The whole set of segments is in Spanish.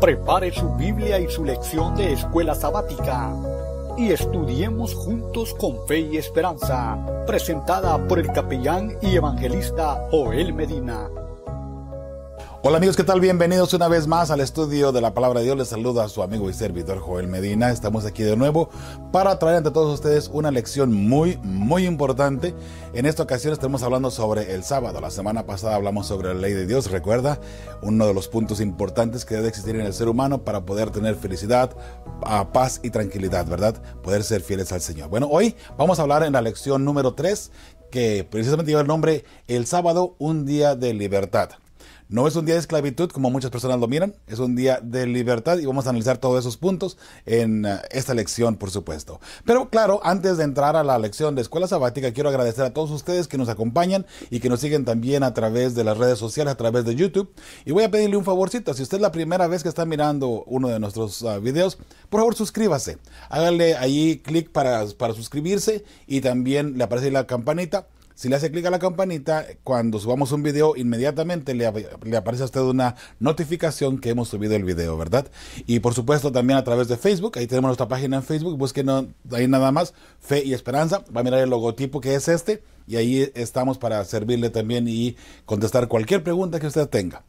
Prepare su Biblia y su lección de escuela sabática y estudiemos juntos con fe y esperanza, presentada por el capellán y evangelista Joel Medina. Hola amigos, ¿qué tal? Bienvenidos una vez más al estudio de la palabra de Dios. Les saluda a su amigo y servidor Joel Medina. Estamos aquí de nuevo para traer ante todos ustedes una lección muy, muy importante. En esta ocasión estamos hablando sobre el sábado. La semana pasada hablamos sobre la ley de Dios. Recuerda, uno de los puntos importantes que debe existir en el ser humano para poder tener felicidad, paz y tranquilidad, ¿verdad? Poder ser fieles al Señor. Bueno, hoy vamos a hablar en la lección número 3 que precisamente lleva el nombre El sábado, un día de libertad. No es un día de esclavitud como muchas personas lo miran, es un día de libertad y vamos a analizar todos esos puntos en eh, esta lección, por supuesto. Pero claro, antes de entrar a la lección de escuela sabática, quiero agradecer a todos ustedes que nos acompañan y que nos siguen también a través de las redes sociales, a través de YouTube. Y voy a pedirle un favorcito, si usted es la primera vez que está mirando uno de nuestros ah, videos, por favor suscríbase, hágale ahí clic para, para suscribirse y también le aparece la campanita si le hace clic a la campanita, cuando subamos un video, inmediatamente le, aparece a usted una notificación que hemos subido el video, ¿verdad? Y por supuesto también a través de Facebook, ahí tenemos nuestra página en Facebook, busquen ahí nada más, Fe y Esperanza, va a mirar el logotipo que es este, y ahí estamos para servirle también y contestar cualquier pregunta que usted tenga.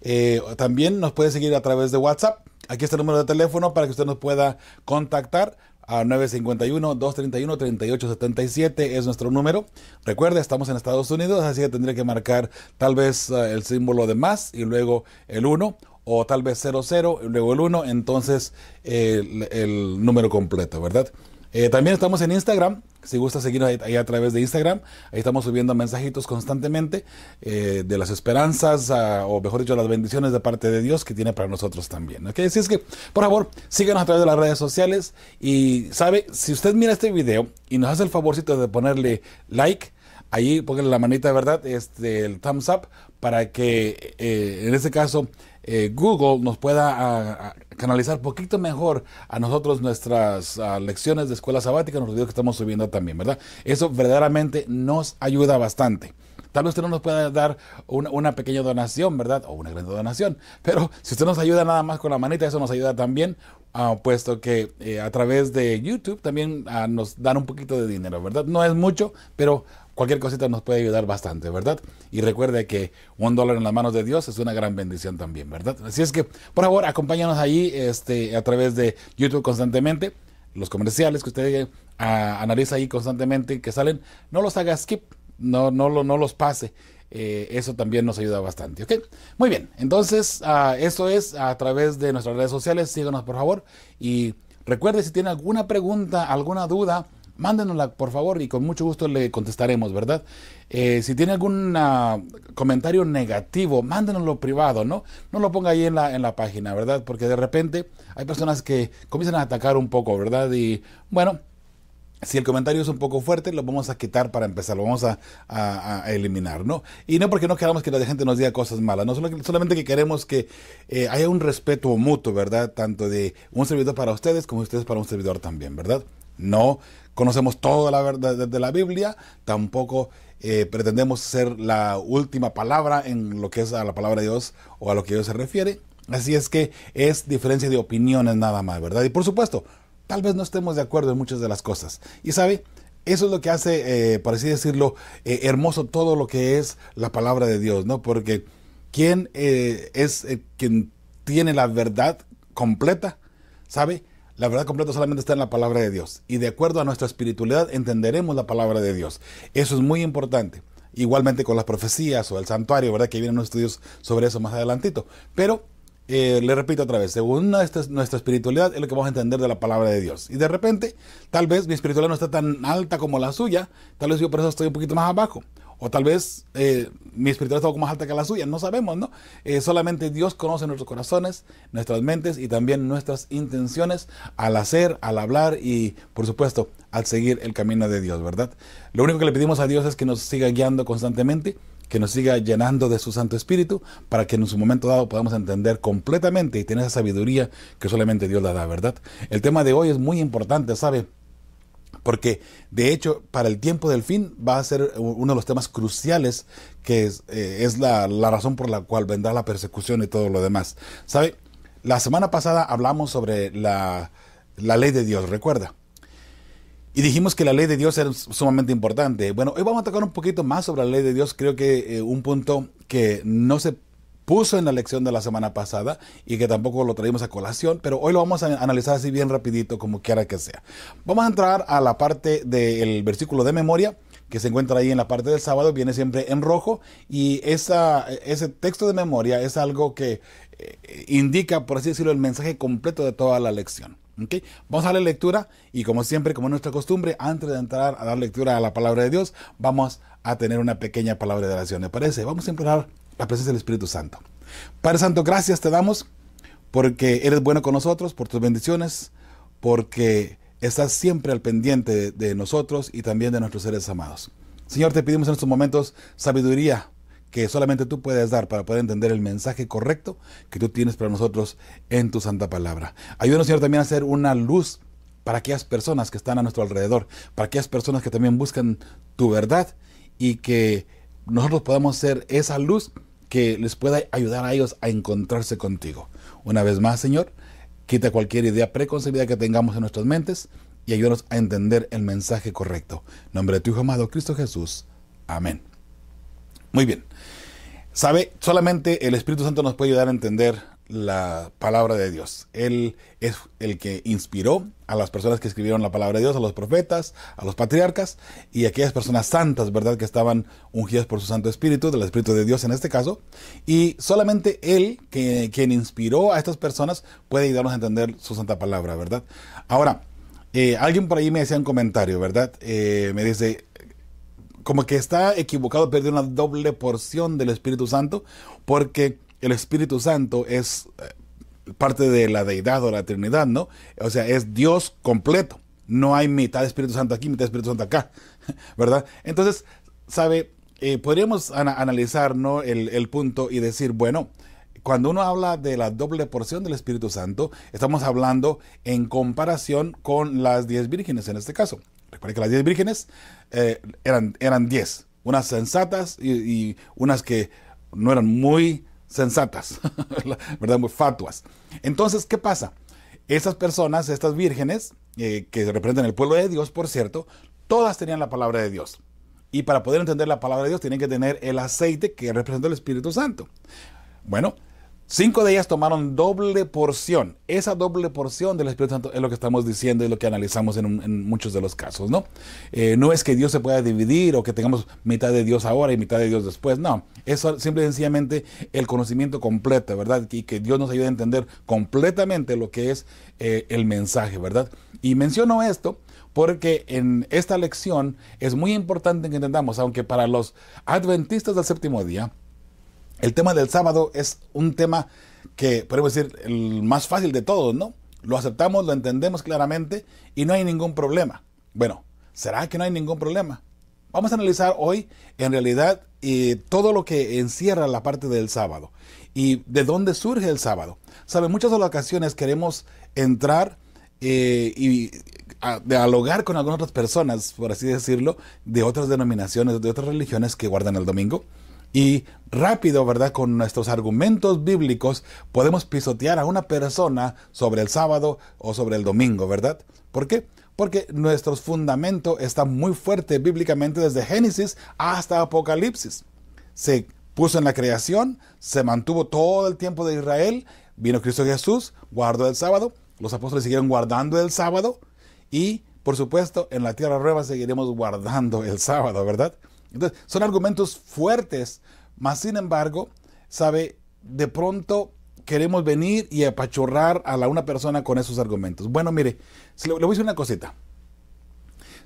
Eh, también nos puede seguir a través de WhatsApp, aquí está el número de teléfono para que usted nos pueda contactar a 951-231-3877 es nuestro número. Recuerda, estamos en Estados Unidos, así que tendría que marcar tal vez eh, el símbolo de más y luego el 1 o tal vez 00 y luego el 1, entonces eh, el número completo, ¿verdad? Eh, también estamos en Instagram, si gusta seguirnos ahí, a través de Instagram, ahí estamos subiendo mensajitos constantemente eh, de las esperanzas, ah, o mejor dicho, las bendiciones de parte de Dios que tiene para nosotros también. Así es que, por favor, síganos a través de las redes sociales y sabe, si usted mira este video y nos hace el favorcito de ponerle like, ahí póngale la manita, ¿verdad? Este, el thumbs up, para que eh, en este caso Google nos pueda... Ah, ah, canalizar poquito mejor a nosotros nuestras lecciones de escuela sabática, los videos que estamos subiendo también, ¿verdad? Eso verdaderamente nos ayuda bastante. Tal vez usted no nos pueda dar una, pequeña donación, ¿verdad? O una gran donación. Pero si usted nos ayuda nada más con la manita, eso nos ayuda también, ah, puesto que eh, a través de YouTube también ah, nos dan un poquito de dinero, ¿verdad? No es mucho, pero cualquier cosita nos puede ayudar bastante, ¿verdad? Y recuerde que un dólar en las manos de Dios es una gran bendición también, ¿verdad? Así es que, por favor, acompáñanos ahí este, a través de YouTube constantemente. Los comerciales que usted eh, analiza ahí constantemente que salen, no los haga skip, no, no, no los pase. Eh, eso también nos ayuda bastante, ¿ok? Muy bien, entonces ah, eso es a través de nuestras redes sociales, síganos por favor y recuerde si tiene alguna pregunta, alguna duda, mándenosla por favor y con mucho gusto le contestaremos, ¿verdad? Eh, si tiene algún ah, comentario negativo, mándenoslo privado, ¿no? No lo ponga ahí en la, en la página, ¿verdad? Porque de repente hay personas que comienzan a atacar un poco, ¿verdad? Y bueno, si el comentario es un poco fuerte, lo vamos a quitar para empezar, lo vamos a, eliminar, ¿no? Y no porque no queramos que la gente nos diga cosas malas, no solamente que queremos que eh, haya un respeto mutuo, ¿verdad? Tanto de un servidor para ustedes como ustedes para un servidor también, ¿verdad? No conocemos toda la verdad de, la Biblia, tampoco eh, pretendemos ser la última palabra en lo que es a la palabra de Dios o a lo que Dios se refiere. Así es que es diferencia de opiniones nada más, ¿verdad? Y por supuesto, tal vez no estemos de acuerdo en muchas de las cosas. Y sabe, eso es lo que hace, eh, por así decirlo, eh, hermoso todo lo que es la palabra de Dios, ¿no? Porque ¿quién eh, es quien tiene la verdad completa, ¿sabe? La verdad completa solamente está en la palabra de Dios. Y de acuerdo a nuestra espiritualidad entenderemos la palabra de Dios. Eso es muy importante. Igualmente con las profecías o el santuario, ¿verdad? Que vienen unos estudios sobre eso más adelantito. Pero eh, le repito otra vez, según nuestra, nuestra, espiritualidad es lo que vamos a entender de la palabra de Dios. Y de repente, tal vez mi espiritualidad no está tan alta como la suya, tal vez yo por eso estoy un poquito más abajo. O tal vez eh, mi espiritualidad está algo más alta que la suya, no sabemos, ¿no? Eh, solamente Dios conoce nuestros corazones, nuestras mentes y también nuestras intenciones al hacer, al hablar y, por supuesto, al seguir el camino de Dios, ¿verdad? Lo único que le pedimos a Dios es que nos siga guiando constantemente que nos siga llenando de su Santo Espíritu para que en su momento dado podamos entender completamente y tener esa sabiduría que solamente Dios la da, ¿verdad? El tema de hoy es muy importante, ¿sabe? Porque de hecho, para el tiempo del fin va a ser uno de los temas cruciales que es, eh, la, razón por la cual vendrá la persecución y todo lo demás. ¿Sabe? La semana pasada hablamos sobre la, la ley de Dios, recuerda. Y dijimos que la ley de Dios era sumamente importante. Bueno, hoy vamos a tocar un poquito más sobre la ley de Dios. Creo que eh, un punto que no se puso en la lección de la semana pasada y que tampoco lo traímos a colación, pero hoy lo vamos a analizar así bien rapidito, como quiera que sea. Vamos a entrar a la parte del versículo de memoria que se encuentra ahí en la parte del sábado, viene siempre en rojo y esa, ese texto de memoria es algo que eh, indica, por así decirlo, el mensaje completo de toda la lección. Vamos a la lectura y como siempre, como nuestra costumbre, antes de entrar a dar lectura a la palabra de Dios, vamos a tener una pequeña palabra de oración. ¿Le parece? Vamos a empezar la presencia del Espíritu Santo. Padre Santo, gracias te damos porque eres bueno con nosotros, por tus bendiciones, porque estás siempre al pendiente de, nosotros y también de nuestros seres amados. Señor, te pedimos en estos momentos sabiduría que solamente tú puedes dar para poder entender el mensaje correcto que tú tienes para nosotros en tu santa palabra. Ayúdanos, Señor, también a ser una luz para aquellas personas que están a nuestro alrededor, para aquellas personas que también buscan tu verdad y que nosotros podamos ser esa luz que les pueda ayudar a ellos a encontrarse contigo. Una vez más, Señor, quita cualquier idea preconcebida que tengamos en nuestras mentes y ayúdanos a entender el mensaje correcto. En nombre de tu Hijo amado Cristo Jesús. Amén. Muy bien. Sabe, solamente el Espíritu Santo nos puede ayudar a entender la palabra de Dios. Él es el que inspiró a las personas que escribieron la palabra de Dios, a los profetas, a los patriarcas y a aquellas personas santas, ¿verdad? Que estaban ungidas por su Santo Espíritu, del Espíritu de Dios en este caso. Y solamente Él, que, quien inspiró a estas personas, puede ayudarnos a entender su santa palabra, ¿verdad? Ahora, eh, alguien por ahí me decía un comentario, ¿verdad? Eh, me dice, como que está equivocado, Perder una doble porción del Espíritu Santo, porque el Espíritu Santo es eh, parte de la deidad o la Trinidad, ¿no? O sea, es Dios completo. No hay mitad de Espíritu Santo aquí, mitad Espíritu Santo acá, ¿verdad? Entonces, ¿sabe? Eh, podríamos analizar ¿no? el, punto y decir, bueno, cuando uno habla de la doble porción del Espíritu Santo, estamos hablando en comparación con las diez vírgenes en este caso. Recuerda que las diez vírgenes eh, eran, eran diez, unas sensatas y, y, unas que no eran muy sensatas, ¿verdad? Muy fatuas. Entonces, ¿qué pasa? Esas personas, estas vírgenes, eh, que representan el pueblo de Dios, por cierto, todas tenían la palabra de Dios. Y para poder entender la palabra de Dios, tienen que tener el aceite que representa el Espíritu Santo. Bueno, Cinco de ellas tomaron doble porción. Esa doble porción del Espíritu Santo es lo que estamos diciendo y lo que analizamos en, muchos de los casos, ¿no? Eh, no es que Dios se pueda dividir o que tengamos mitad de Dios ahora y mitad de Dios después, no. Es simple y sencillamente el conocimiento completo, ¿verdad? Y que Dios nos ayude a entender completamente lo que es eh, el mensaje, ¿verdad? Y menciono esto porque en esta lección es muy importante que entendamos, aunque para los adventistas del séptimo día, el tema del sábado es un tema que, podemos decir, el más fácil de todos, ¿no? Lo aceptamos, lo entendemos claramente y no hay ningún problema. Bueno, ¿será que no hay ningún problema? Vamos a analizar hoy, en realidad, todo lo que encierra la parte del sábado y de dónde surge el sábado. Sabe, muchas de las ocasiones queremos entrar eh, y dialogar con algunas otras personas, por así decirlo, de otras denominaciones, de otras religiones que guardan el domingo y rápido, ¿verdad? Con nuestros argumentos bíblicos podemos pisotear a una persona sobre el sábado o sobre el domingo, ¿verdad? ¿Por qué? Porque nuestro fundamento está muy fuerte bíblicamente desde Génesis hasta Apocalipsis. Se puso en la creación, se mantuvo todo el tiempo de Israel, vino Cristo Jesús, guardó el sábado, los apóstoles siguieron guardando el sábado y, por supuesto, en la tierra nueva seguiremos guardando el sábado, ¿verdad? Entonces, son argumentos fuertes, mas sin embargo, sabe, de pronto queremos venir y apachurrar a la una persona con esos argumentos. Bueno, mire, le, voy a decir una cosita.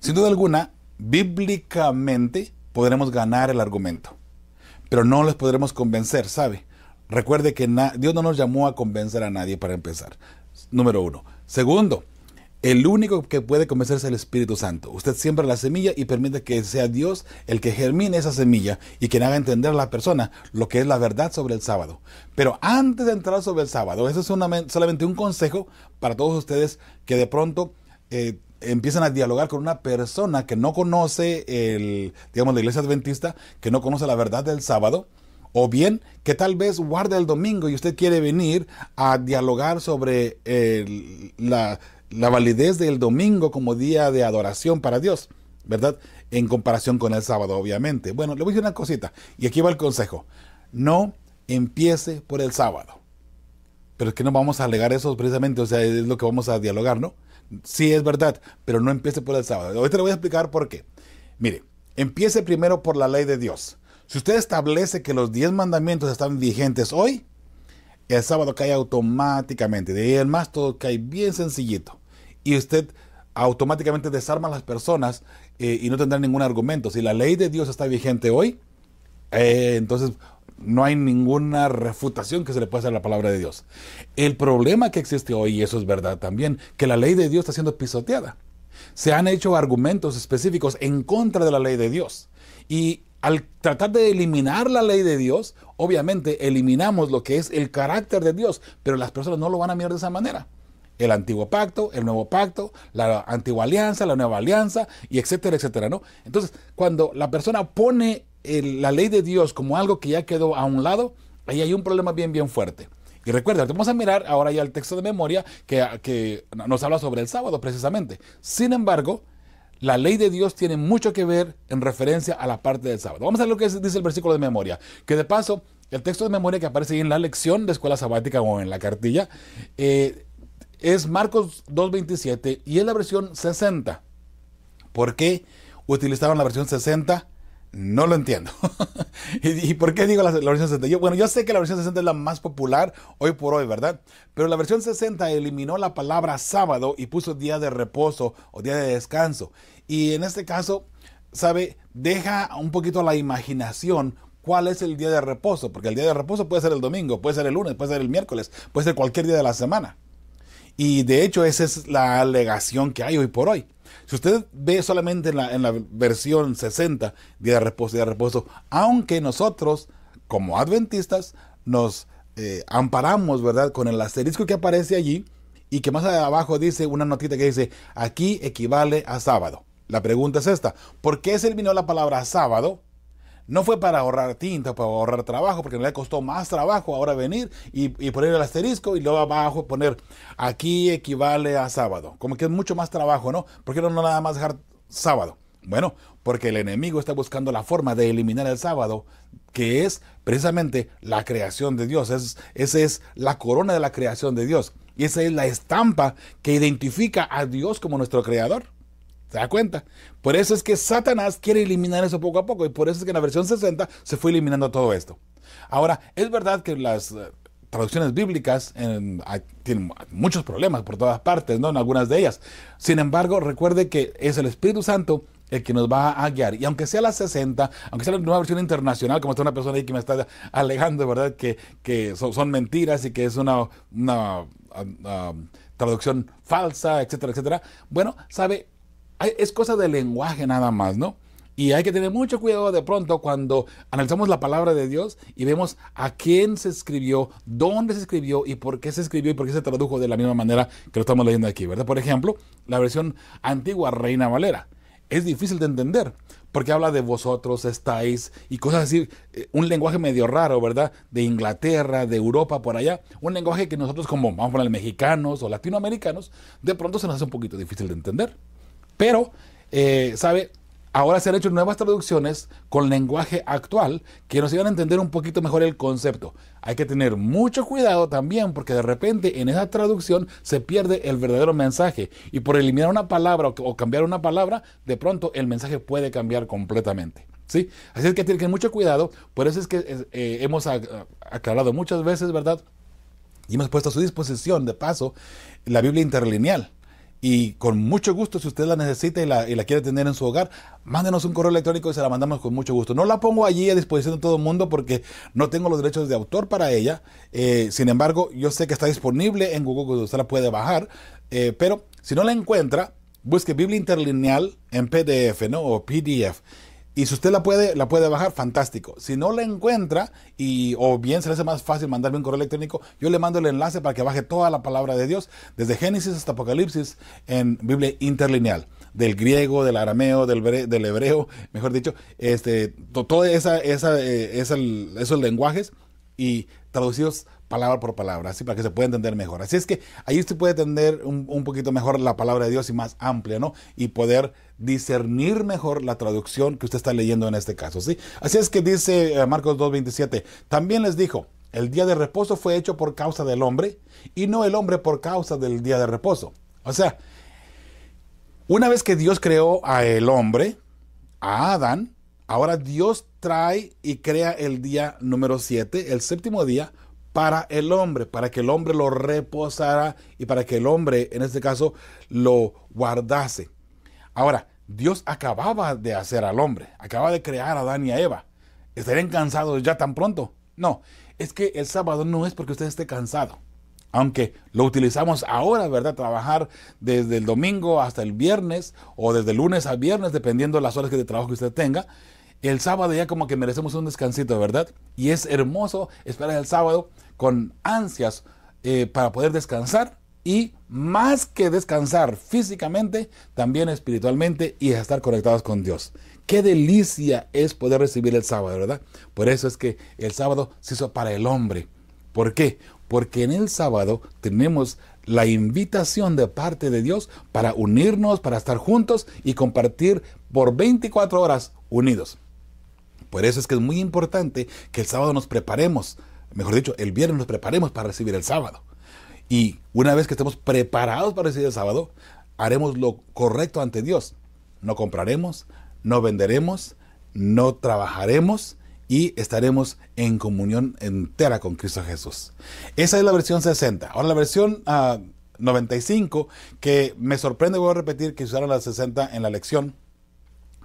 Sin duda alguna, bíblicamente podremos ganar el argumento, pero no les podremos convencer, ¿sabe? Recuerde que Dios no nos llamó a convencer a nadie para empezar. Número uno. Segundo, el único que puede convencer es el Espíritu Santo. Usted siembra la semilla y permite que sea Dios el que germine esa semilla y que haga entender a la persona lo que es la verdad sobre el sábado. Pero antes de entrar sobre el sábado, eso es solamente un consejo para todos ustedes que de pronto eh, empiezan a dialogar con una persona que no conoce el, digamos, la iglesia adventista, que no conoce la verdad del sábado, o bien que tal vez guarde el domingo y usted quiere venir a dialogar sobre la, la validez del domingo como día de adoración para Dios, ¿verdad? En comparación con el sábado, obviamente. Bueno, le voy a decir una cosita, y aquí va el consejo. No empiece por el sábado. Pero es que no vamos a alegar eso precisamente, o sea, es lo que vamos a dialogar, ¿no? Sí, es verdad, pero no empiece por el sábado. Ahorita le voy a explicar por qué. Mire, empiece primero por la ley de Dios. Si usted establece que los diez mandamientos están vigentes hoy, el sábado cae automáticamente. De ahí el más todo cae bien sencillito y usted automáticamente desarma a las personas eh, y no tendrá ningún argumento. Si la ley de Dios está vigente hoy, eh, entonces no hay ninguna refutación que se le pueda hacer a la palabra de Dios. El problema que existe hoy, y eso es verdad también, que la ley de Dios está siendo pisoteada. Se han hecho argumentos específicos en contra de la ley de Dios. Y al tratar de eliminar la ley de Dios, obviamente eliminamos lo que es el carácter de Dios, pero las personas no lo van a mirar de esa manera el antiguo pacto, el nuevo pacto, la antigua alianza, la nueva alianza, y etcétera, etcétera, ¿no? Entonces, cuando la persona pone la ley de Dios como algo que ya quedó a un lado, ahí hay un problema bien, bien fuerte. Y recuerda, vamos a mirar ahora ya el texto de memoria que, que nos habla sobre el sábado precisamente. Sin embargo, la ley de Dios tiene mucho que ver en referencia a la parte del sábado. Vamos a ver lo que dice el versículo de memoria, que de paso el texto de memoria que aparece ahí en la lección de escuela sabática o en la cartilla, eh, es Marcos 2.27 y es la versión 60. ¿Por qué utilizaron la versión 60? No lo entiendo. ¿Y, por qué digo la, versión 60? bueno, yo sé que la versión 60 es la más popular hoy por hoy, ¿verdad? Pero la versión 60 eliminó la palabra sábado y puso día de reposo o día de descanso. Y en este caso, ¿sabe? Deja un poquito la imaginación cuál es el día de reposo, porque el día de reposo puede ser el domingo, puede ser el lunes, puede ser el miércoles, puede ser cualquier día de la semana. Y de hecho esa es la alegación que hay hoy por hoy. Si usted ve solamente en la, versión 60, día de reposo, día de reposo, aunque nosotros como adventistas nos eh, amparamos, ¿verdad? Con el asterisco que aparece allí y que más abajo dice una notita que dice, aquí equivale a sábado. La pregunta es esta, ¿por qué se eliminó la palabra sábado no fue para ahorrar tinta, para ahorrar trabajo, porque no le costó más trabajo ahora venir y, poner el asterisco y luego abajo poner aquí equivale a sábado. Como que es mucho más trabajo, ¿no? ¿Por qué no, nada más dejar sábado? Bueno, porque el enemigo está buscando la forma de eliminar el sábado, que es precisamente la creación de Dios. esa es la corona de la creación de Dios. Y esa es la estampa que identifica a Dios como nuestro creador se da cuenta? Por eso es que Satanás quiere eliminar eso poco a poco y por eso es que en la versión 60 se fue eliminando todo esto. Ahora, es verdad que las eh, traducciones bíblicas tienen muchos problemas por todas partes, ¿no? En algunas de ellas. Sin embargo, recuerde que es el Espíritu Santo el que nos va a guiar. Y aunque sea la 60, aunque sea la nueva versión internacional, como está una persona ahí que me está alegando, ¿verdad? Que, que son, mentiras y que es una ah, ah, traducción falsa, etcétera, etcétera. Bueno, sabe, es cosa de lenguaje nada más, ¿no? Y hay que tener mucho cuidado de pronto cuando analizamos la palabra de Dios y vemos a quién se escribió, dónde se escribió y por qué se escribió y por qué se tradujo de la misma manera que lo estamos leyendo aquí, ¿verdad? Por ejemplo, la versión antigua Reina Valera. Es difícil de entender porque habla de vosotros, estáis y cosas así, eh, un lenguaje medio raro, ¿verdad? De Inglaterra, de Europa, por allá, un lenguaje que nosotros como, vamos a poner, mexicanos o latinoamericanos, de pronto se nos hace un poquito difícil de entender. Pero, eh, ¿sabe? Ahora se han hecho nuevas traducciones con lenguaje actual que nos iban a entender un poquito mejor el concepto. Hay que tener mucho cuidado también porque de repente en esa traducción se pierde el verdadero mensaje y por eliminar una palabra o cambiar una palabra, de pronto el mensaje puede cambiar completamente. ¿sí? Así es que tienen que tener mucho cuidado, por eso es que eh, hemos aclarado muchas veces, ¿verdad? Y hemos puesto a su disposición, de paso, la Biblia interlineal y con mucho gusto, si usted la necesita y la, quiere tener en su hogar, mándenos un correo electrónico y se la mandamos con mucho gusto. No la pongo allí a disposición de todo el mundo porque no tengo los derechos de autor para ella. Eh, sin embargo, yo sé que está disponible en Google, usted la puede bajar. Eh, pero si no la encuentra, busque Biblia Interlineal en PDF, ¿no? O PDF y si usted la puede, la puede bajar, fantástico. Si no la encuentra, y, o bien se le hace más fácil mandarme un correo electrónico, yo le mando el enlace para que baje toda la palabra de Dios, desde Génesis hasta Apocalipsis, en Biblia interlineal. Del griego, del arameo, del, hebreo, mejor dicho, este, todo eh, esa, esos lenguajes y traducidos palabra por palabra, así para que se pueda entender mejor. Así es que ahí usted puede entender un, poquito mejor la palabra de Dios y más amplia, ¿no? Y poder discernir mejor la traducción que usted está leyendo en este caso, ¿sí? Así es que dice eh, Marcos 2.27, también les dijo, el día de reposo fue hecho por causa del hombre y no el hombre por causa del día de reposo. O sea, una vez que Dios creó a el hombre, a Adán, ahora Dios trae y crea el día número 7, el séptimo día, para el hombre, para que el hombre lo reposara y para que el hombre, en este caso, lo guardase. Ahora, Dios acababa de hacer al hombre, acababa de crear a Adán y a Eva. ¿Estarían cansados ya tan pronto? No, es que el sábado no es porque usted esté cansado. Aunque lo utilizamos ahora, ¿verdad? Trabajar desde el domingo hasta el viernes o desde lunes a viernes, dependiendo de las horas de trabajo que usted tenga el sábado ya como que merecemos un descansito, ¿verdad? Y es hermoso esperar el sábado con ansias eh, para poder descansar y más que descansar físicamente, también espiritualmente y estar conectados con Dios. Qué delicia es poder recibir el sábado, ¿verdad? Por eso es que el sábado se hizo para el hombre. ¿Por qué? Porque en el sábado tenemos la invitación de parte de Dios para unirnos, para estar juntos y compartir por 24 horas unidos. Por eso es que es muy importante que el sábado nos preparemos, mejor dicho, el viernes nos preparemos para recibir el sábado. Y una vez que estemos preparados para recibir el sábado, haremos lo correcto ante Dios. No compraremos, no venderemos, no trabajaremos y estaremos en comunión entera con Cristo Jesús. Esa es la versión 60. Ahora la versión 95, ah, que me sorprende, voy a repetir, que usaron la 60 en la lección.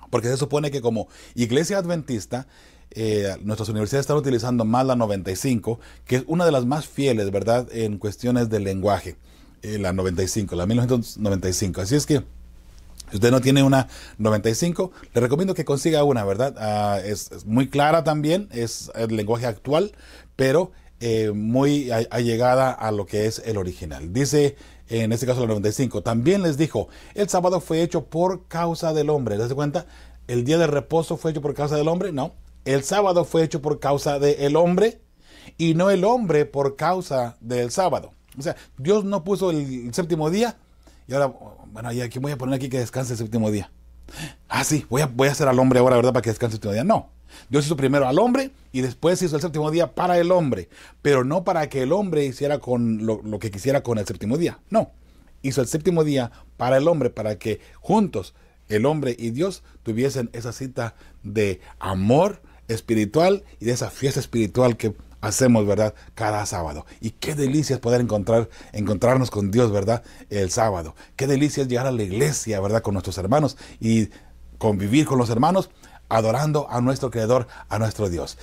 Porque se supone que como iglesia adventista, eh, nuestras universidades están utilizando más la 95, que es una de las más fieles, ¿verdad?, en cuestiones de lenguaje. Eh, la 95, la 1995. Así es que... Si usted no tiene una 95, le recomiendo que consiga una, ¿verdad? Ah, es, muy clara también, es el lenguaje actual, pero eh, muy allegada a lo que es el original. Dice en este caso el 95. También les dijo, el sábado fue hecho por causa del hombre. ¿Les das cuenta? El día de reposo fue hecho por causa del hombre. No, el sábado fue hecho por causa del hombre y no el hombre por causa del sábado. O sea, Dios no puso el, el séptimo día y ahora, bueno, y aquí voy a poner aquí que descanse el séptimo día. Ah, sí, voy a, voy a hacer al hombre ahora, ¿verdad? Para que descanse el séptimo día. No. Dios hizo primero al hombre y después hizo el séptimo día para el hombre. Pero no para que el hombre hiciera con lo, lo que quisiera con el séptimo día. No. Hizo el séptimo día para el hombre, para que juntos el hombre y Dios tuviesen esa cita de amor espiritual y de esa fiesta espiritual que hacemos, ¿verdad? Cada sábado. Y qué delicia es poder encontrar, encontrarnos con Dios, ¿verdad? El sábado. Qué delicia es llegar a la iglesia, ¿verdad? Con nuestros hermanos y convivir con los hermanos, adorando a nuestro Creador, a nuestro Dios.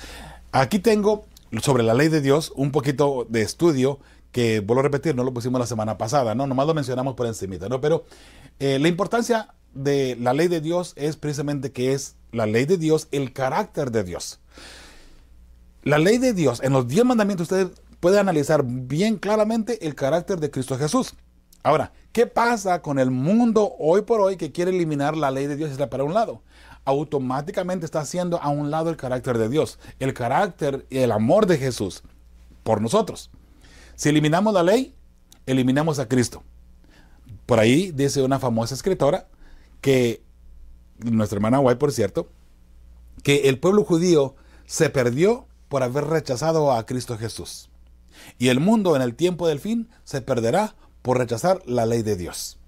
Aquí tengo sobre la ley de Dios un poquito de estudio que, vuelvo a repetir, no lo pusimos la semana pasada, ¿no? Nomás lo mencionamos por encimita, ¿no? Pero eh, la importancia de la ley de Dios es precisamente que es la ley de Dios, el carácter de Dios. La ley de Dios, en los diez mandamientos ustedes puede analizar bien claramente el carácter de Cristo Jesús. Ahora, ¿qué pasa con el mundo hoy por hoy que quiere eliminar la ley de Dios y la para un lado? Automáticamente está haciendo a un lado el carácter de Dios, el carácter y el amor de Jesús por nosotros. Si eliminamos la ley, eliminamos a Cristo. Por ahí dice una famosa escritora que, nuestra hermana White por cierto, que el pueblo judío se perdió por haber rechazado a Cristo Jesús. Y el mundo en el tiempo del fin se perderá por rechazar la ley de Dios.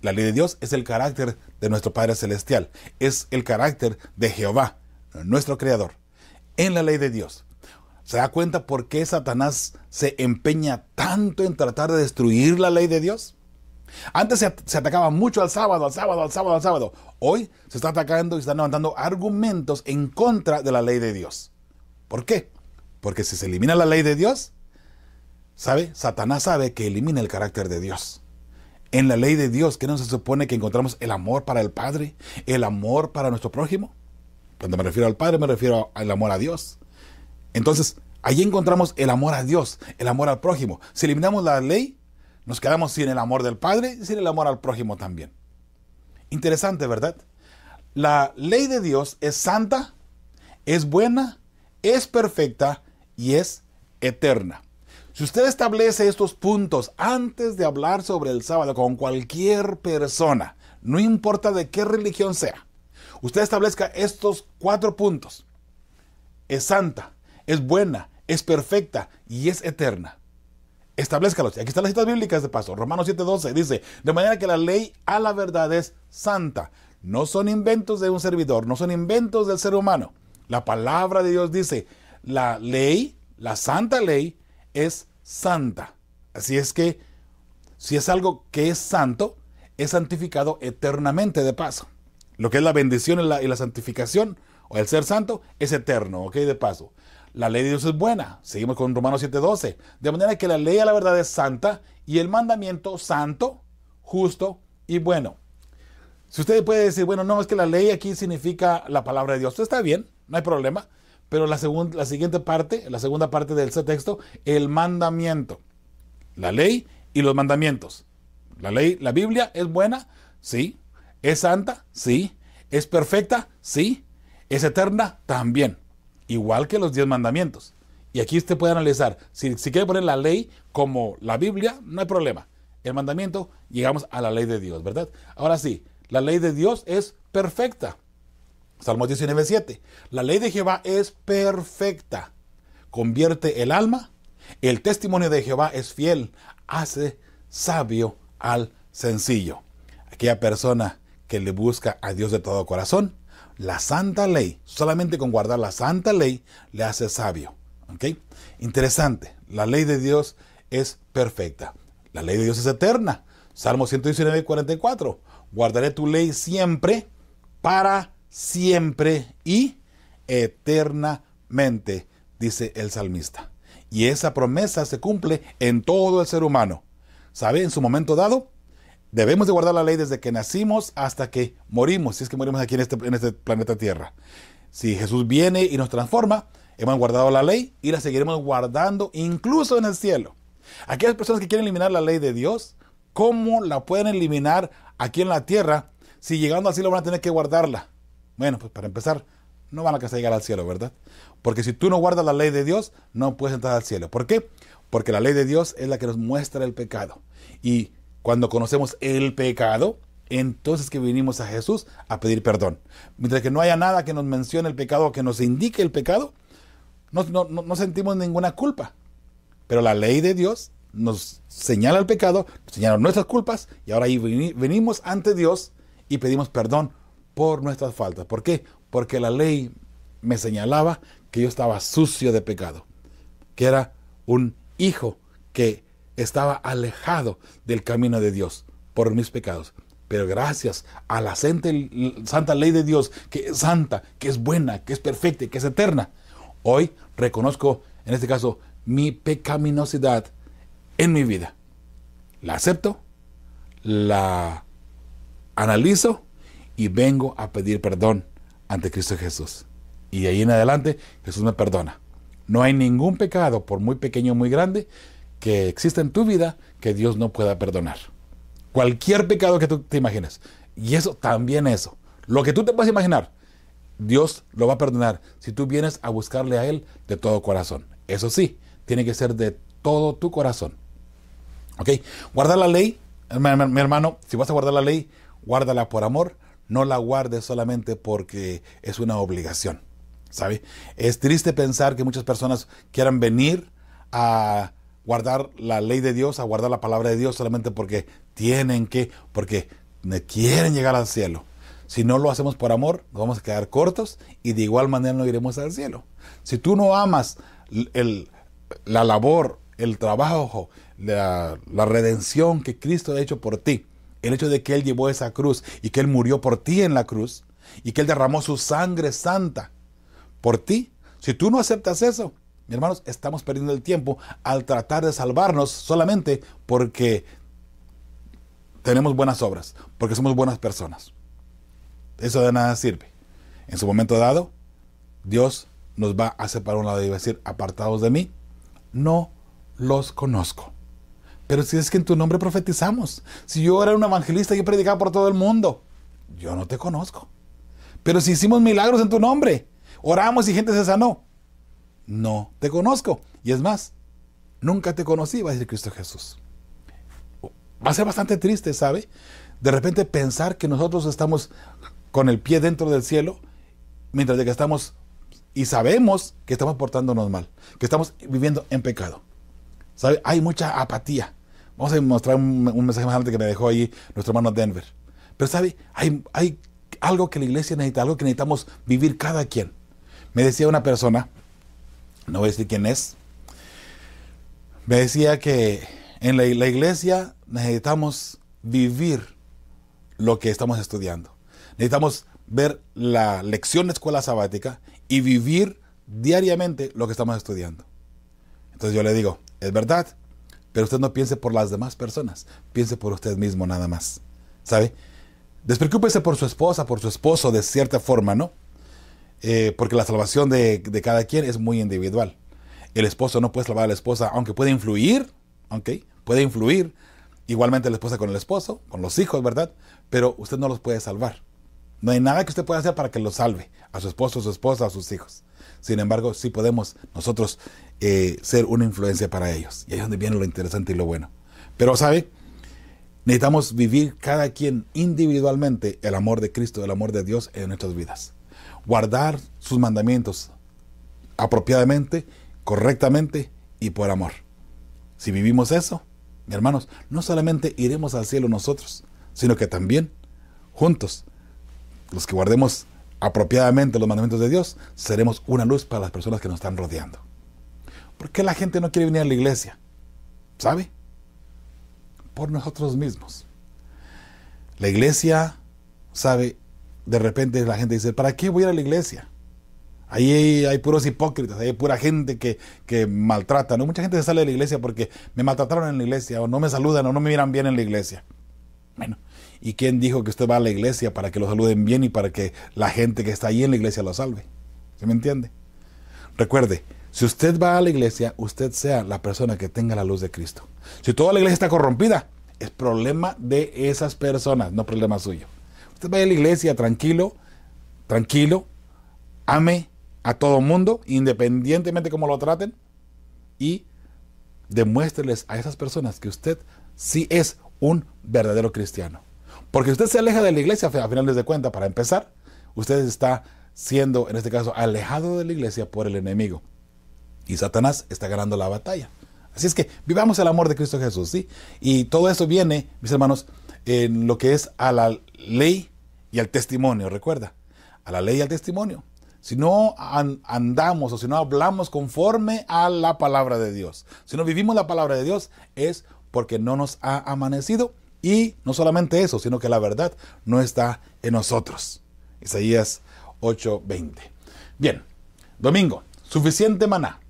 La ley de Dios es el carácter de nuestro Padre Celestial, es el carácter de Jehová, nuestro Creador, en la ley de Dios. ¿Se da cuenta por qué Satanás se empeña tanto en tratar de destruir la ley de Dios? Antes se, atacaba mucho al sábado, al sábado, al sábado, al sábado. Hoy se está atacando y están levantando argumentos en contra de la ley de Dios. ¿Por qué? Porque si se elimina la ley de Dios, ¿sabe? Satanás sabe que elimina el carácter de Dios. En la ley de Dios, ¿qué no se supone que encontramos el amor para el Padre, el amor para nuestro prójimo? Cuando me refiero al Padre, me refiero al amor a Dios. Entonces, ahí encontramos el amor a Dios, el amor al prójimo. Si eliminamos la ley, nos quedamos sin el amor del Padre y sin el amor al prójimo también. Interesante, ¿verdad? La ley de Dios es santa, es buena es perfecta y es eterna. Si usted establece estos puntos antes de hablar sobre el sábado con cualquier persona, no importa de qué religión sea, usted establezca estos cuatro puntos. Es santa, es buena, es perfecta y es eterna. Establezcalos. Aquí están las citas bíblicas de paso. Romanos 7:12 dice, de manera que la ley a la verdad es santa. No son inventos de un servidor, no son inventos del ser humano la palabra de Dios dice, la ley, la santa ley, es santa. Así es que si es algo que es santo, es santificado eternamente de paso. Lo que es la bendición y la, santificación, o el ser santo, es eterno, ¿ok? De paso. La ley de Dios es buena. Seguimos con Romanos 7:12. De manera que la ley a la verdad es santa y el mandamiento santo, justo y bueno. Si usted puede decir, bueno, no, es que la ley aquí significa la palabra de Dios, está bien no hay problema. Pero la, segunda, la siguiente parte, la segunda parte del este texto, el mandamiento. La ley y los mandamientos. La ley, la Biblia es buena, sí. Es santa, sí. Es perfecta, sí. Es eterna, también. Igual que los diez mandamientos. Y aquí usted puede analizar. Si, si quiere poner la ley como la Biblia, no hay problema. El mandamiento, llegamos a la ley de Dios, ¿verdad? Ahora sí, la ley de Dios es perfecta. Salmos 19, 7. La ley de Jehová es perfecta, convierte el alma. El testimonio de Jehová es fiel, hace sabio al sencillo. Aquella persona que le busca a Dios de todo corazón, la santa ley, solamente con guardar la santa ley, le hace sabio. Interesante, la ley de Dios es perfecta. La ley de Dios es eterna. Salmo 119, 44. Guardaré tu ley siempre para siempre y eternamente, dice el salmista. Y esa promesa se cumple en todo el ser humano. ¿Sabe? En su momento dado, debemos de guardar la ley desde que nacimos hasta que morimos, si es que morimos aquí este, en este, planeta Tierra. Si Jesús viene y nos transforma, hemos guardado la ley y la seguiremos guardando incluso en el cielo. Aquellas personas que quieren eliminar la ley de Dios, ¿cómo la pueden eliminar aquí en la tierra si llegando así lo van a tener que guardarla? Bueno, pues para empezar, no van a llegar al cielo, ¿verdad? Porque si tú no guardas la ley de Dios, no puedes entrar al cielo. ¿Por qué? Porque la ley de Dios es la que nos muestra el pecado. Y cuando conocemos el pecado, entonces que vinimos a Jesús a pedir perdón. Mientras que no haya nada que nos mencione el pecado o que nos indique el pecado, no, no, sentimos ninguna culpa. Pero la ley de Dios nos señala el pecado, nos señala nuestras culpas y ahora ahí venimos ante Dios y pedimos perdón por nuestras faltas. ¿Por qué? Porque la ley me señalaba que yo estaba sucio de pecado, que era un hijo que estaba alejado del camino de Dios por mis pecados. Pero gracias a la santa ley de Dios, que es santa, que es buena, que es perfecta y que es eterna, hoy reconozco, en este caso, mi pecaminosidad en mi vida. La acepto, la analizo y vengo a pedir perdón ante Cristo Jesús. Y de ahí en adelante Jesús me perdona. No hay ningún pecado, por muy pequeño o muy grande, que exista en tu vida que Dios no pueda perdonar. Cualquier pecado que tú te imagines. Y eso también eso. Lo que tú te puedas imaginar, Dios lo va a perdonar si tú vienes a buscarle a Él de todo corazón. Eso sí, tiene que ser de todo tu corazón. ¿Ok? guarda la ley, mi hermano, si vas a guardar la ley, guárdala por amor no la guardes solamente porque es una obligación. ¿Sabe? Es triste pensar que muchas personas quieran venir a guardar la ley de Dios, a guardar la palabra de Dios solamente porque tienen que, porque quieren llegar al cielo. Si no lo hacemos por amor, nos vamos a quedar cortos y de igual manera no iremos al cielo. Si tú no amas la labor, el trabajo, la redención que Cristo ha hecho por ti, el hecho de que Él llevó esa cruz y que Él murió por ti en la cruz y que Él derramó su sangre santa por ti. Si tú no aceptas eso, mis hermanos, estamos perdiendo el tiempo al tratar de salvarnos solamente porque tenemos buenas obras, porque somos buenas personas. Eso de nada sirve. En su momento dado, Dios nos va a separar un lado y va a decir, apartados de mí, no los conozco. Pero si es que en tu nombre profetizamos, si yo era un evangelista y predicaba por todo el mundo, yo no te conozco. Pero si hicimos milagros en tu nombre, oramos y gente se sanó, no te conozco. Y es más, nunca te conocí, va a decir Cristo Jesús. Va a ser bastante triste, ¿sabe? De repente pensar que nosotros estamos con el pie dentro del cielo, mientras que estamos y sabemos que estamos portándonos mal, que estamos viviendo en pecado. ¿Sabe? Hay mucha apatía. Vamos a mostrar un, mensaje más adelante que me dejó ahí nuestro hermano Denver. Pero sabe, hay, algo que la iglesia necesita, algo que necesitamos vivir cada quien. Me decía una persona, no voy a decir quién es, me decía que en la, la iglesia necesitamos vivir lo que estamos estudiando. Necesitamos ver la lección de escuela sabática y vivir diariamente lo que estamos estudiando. Entonces yo le digo, es verdad, pero usted no piense por las demás personas, piense por usted mismo nada más. ¿Sabe? Despreocúpese por su esposa, por su esposo, de cierta forma, ¿no? Eh, porque la salvación de, de, cada quien es muy individual. El esposo no puede salvar a la esposa, aunque puede influir, ¿ok? Puede influir igualmente la esposa con el esposo, con los hijos, ¿verdad? Pero usted no los puede salvar. No hay nada que usted pueda hacer para que los salve, a su esposo, a su esposa, a sus hijos. Sin embargo, sí podemos nosotros eh, ser una influencia para ellos. Y ahí es donde viene lo interesante y lo bueno. Pero, ¿sabe? Necesitamos vivir cada quien individualmente el amor de Cristo, el amor de Dios en nuestras vidas. Guardar sus mandamientos apropiadamente, correctamente y por amor. Si vivimos eso, hermanos, no solamente iremos al cielo nosotros, sino que también juntos, los que guardemos apropiadamente los mandamientos de Dios, seremos una luz para las personas que nos están rodeando. ¿Por qué la gente no quiere venir a la iglesia? ¿Sabe? Por nosotros mismos. La iglesia, ¿sabe? De repente la gente dice, ¿para qué voy a ir a la iglesia? Ahí hay, puros hipócritas, hay pura gente que, maltrata. ¿no? Mucha gente sale de la iglesia porque me maltrataron en la iglesia, o no me saludan, o no me miran bien en la iglesia. Bueno, ¿Y quién dijo que usted va a la iglesia para que lo saluden bien y para que la gente que está ahí en la iglesia lo salve? ¿Se me entiende? Recuerde, si usted va a la iglesia, usted sea la persona que tenga la luz de Cristo. Si toda la iglesia está corrompida, es problema de esas personas, no problema suyo. Usted vaya a la iglesia tranquilo, tranquilo, ame a todo mundo, independientemente de cómo lo traten, y demuéstreles a esas personas que usted sí es un verdadero cristiano. Porque usted se aleja de la iglesia, a finales de cuentas, para empezar, usted está siendo, en este caso, alejado de la iglesia por el enemigo. Y Satanás está ganando la batalla. Así es que vivamos el amor de Cristo Jesús, ¿sí? Y todo eso viene, mis hermanos, en lo que es a la ley y al testimonio, recuerda, a la ley y al testimonio. Si no andamos o si no hablamos conforme a la palabra de Dios, si no vivimos la palabra de Dios, es porque no nos ha amanecido y no solamente eso, sino que la verdad no está en nosotros. Isaías 8:20. Bien, domingo, suficiente maná.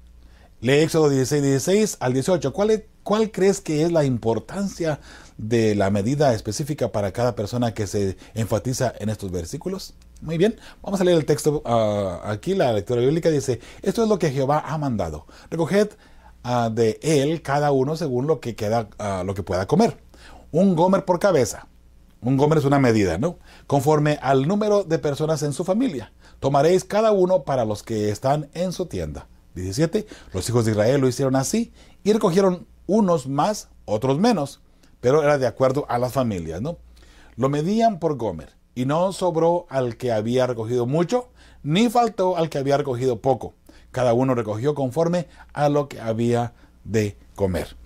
Lee Éxodo 16, al 18. ¿Cuál, crees que es la importancia de la medida específica para cada persona que se enfatiza en estos versículos? Muy bien, vamos a leer el texto. Ah, aquí la lectura bíblica dice, esto es lo que Jehová ha mandado. Recoged ah, de él cada uno según lo que, queda, ah, lo que pueda comer un Gomer por cabeza. Un Gomer es una medida, ¿no? Conforme al número de personas en su familia. Tomaréis cada uno para los que están en su tienda. 17. Los hijos de Israel lo hicieron así y recogieron unos más, otros menos, pero era de acuerdo a las familias, ¿no? Lo medían por Gomer y no sobró al que había recogido mucho, ni faltó al que había recogido poco. Cada uno recogió conforme a lo que había de comer.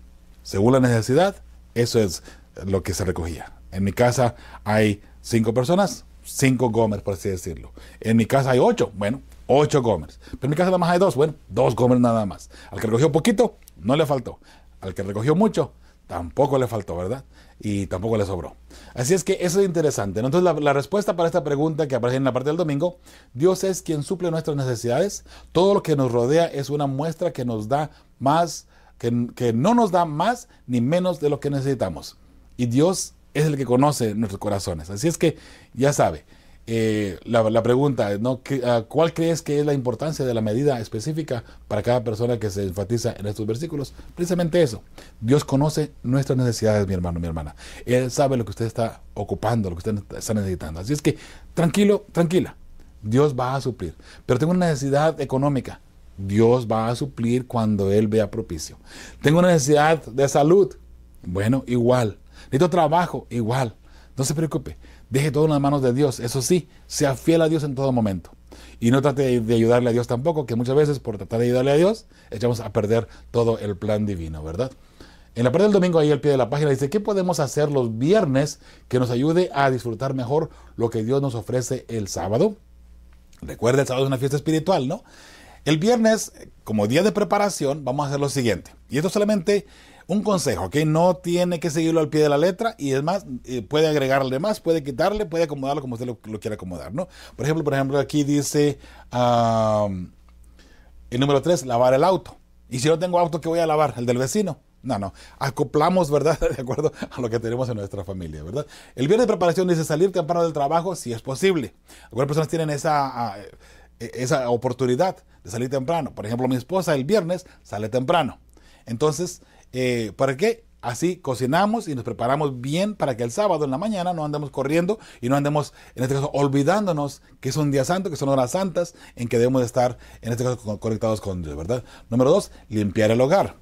Según la necesidad, eso es lo que se recogía. En mi casa hay cinco personas, cinco gomers, por así decirlo. En mi casa hay ocho, bueno, ocho gomers. Pero en mi casa nada más hay dos, bueno, dos gomers nada más. Al que recogió poquito, no le faltó. Al que recogió mucho, tampoco le faltó, ¿verdad? Y tampoco le sobró. Así es que eso es interesante. Entonces la, respuesta para esta pregunta que aparece en la parte del domingo, Dios es quien suple nuestras necesidades. Todo lo que nos rodea es una muestra que nos da más, que no nos da más ni menos de lo que necesitamos y Dios es el que conoce nuestros corazones. Así es que ya sabe, eh, la, pregunta, ¿no? ¿cuál crees que es la importancia de la medida específica para cada persona que se enfatiza en estos versículos? Precisamente eso. Dios conoce nuestras necesidades, mi hermano, mi hermana. Él sabe lo que usted está ocupando, lo que usted está necesitando. Así es que tranquilo, tranquila. Dios va a suplir. Pero tengo una necesidad económica. Dios va a suplir cuando Él vea propicio. Tengo una necesidad de salud. Bueno, igual Necesito trabajo, igual. No se preocupe, deje todo en las manos de Dios. Eso sí, sea fiel a Dios en todo momento. Y no trate de ayudarle a Dios tampoco, que muchas veces por tratar de ayudarle a Dios, echamos a perder todo el plan divino, ¿verdad? En la parte del domingo, ahí al pie de la página, dice, ¿qué podemos hacer los viernes que nos ayude a disfrutar mejor lo que Dios nos ofrece el sábado? Recuerda, el sábado es una fiesta espiritual, ¿no? El viernes, como día de preparación, vamos a hacer lo siguiente. Y esto solamente un consejo que no tiene que seguirlo al pie de la letra y es más, eh, puede agregarle más, puede quitarle, puede acomodarlo como usted lo, quiera acomodar, ¿no? Por ejemplo, por ejemplo, aquí dice el número tres, lavar el auto. Y si no tengo auto, ¿qué voy a lavar? El del vecino. No, no. Acoplamos, ¿verdad? De acuerdo a lo que tenemos en nuestra familia, ¿verdad? El viernes de preparación dice salir temprano del trabajo si es posible. Algunas personas tienen esa, ah, eh, eh, esa oportunidad de salir temprano. Por ejemplo, mi esposa el viernes sale temprano. Entonces, eh, ¿Para qué? Así cocinamos y nos preparamos bien para que el sábado en la mañana no andemos corriendo y no andemos, en este caso, olvidándonos que es un día santo, que son horas santas en que debemos estar, en este caso, conectados con Dios, ¿verdad? Número dos, limpiar el hogar.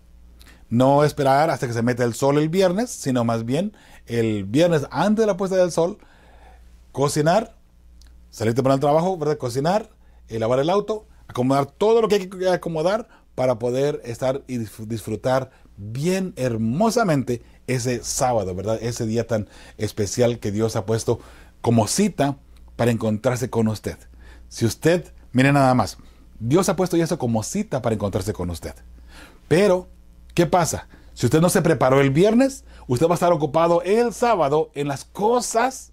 No esperar hasta que se mete el sol el viernes, sino más bien el viernes antes de la puesta del sol, cocinar, salir para el trabajo, ¿verdad? Cocinar, eh, lavar el auto, acomodar todo lo que hay que acomodar para poder estar y disfrutar bien hermosamente ese sábado, ¿verdad? Ese día tan especial que Dios ha puesto como cita para encontrarse con usted. Si usted, mire nada más, Dios ha puesto eso como cita para encontrarse con usted. Pero, ¿qué pasa? Si usted no se preparó el viernes, usted va a estar ocupado el sábado en las cosas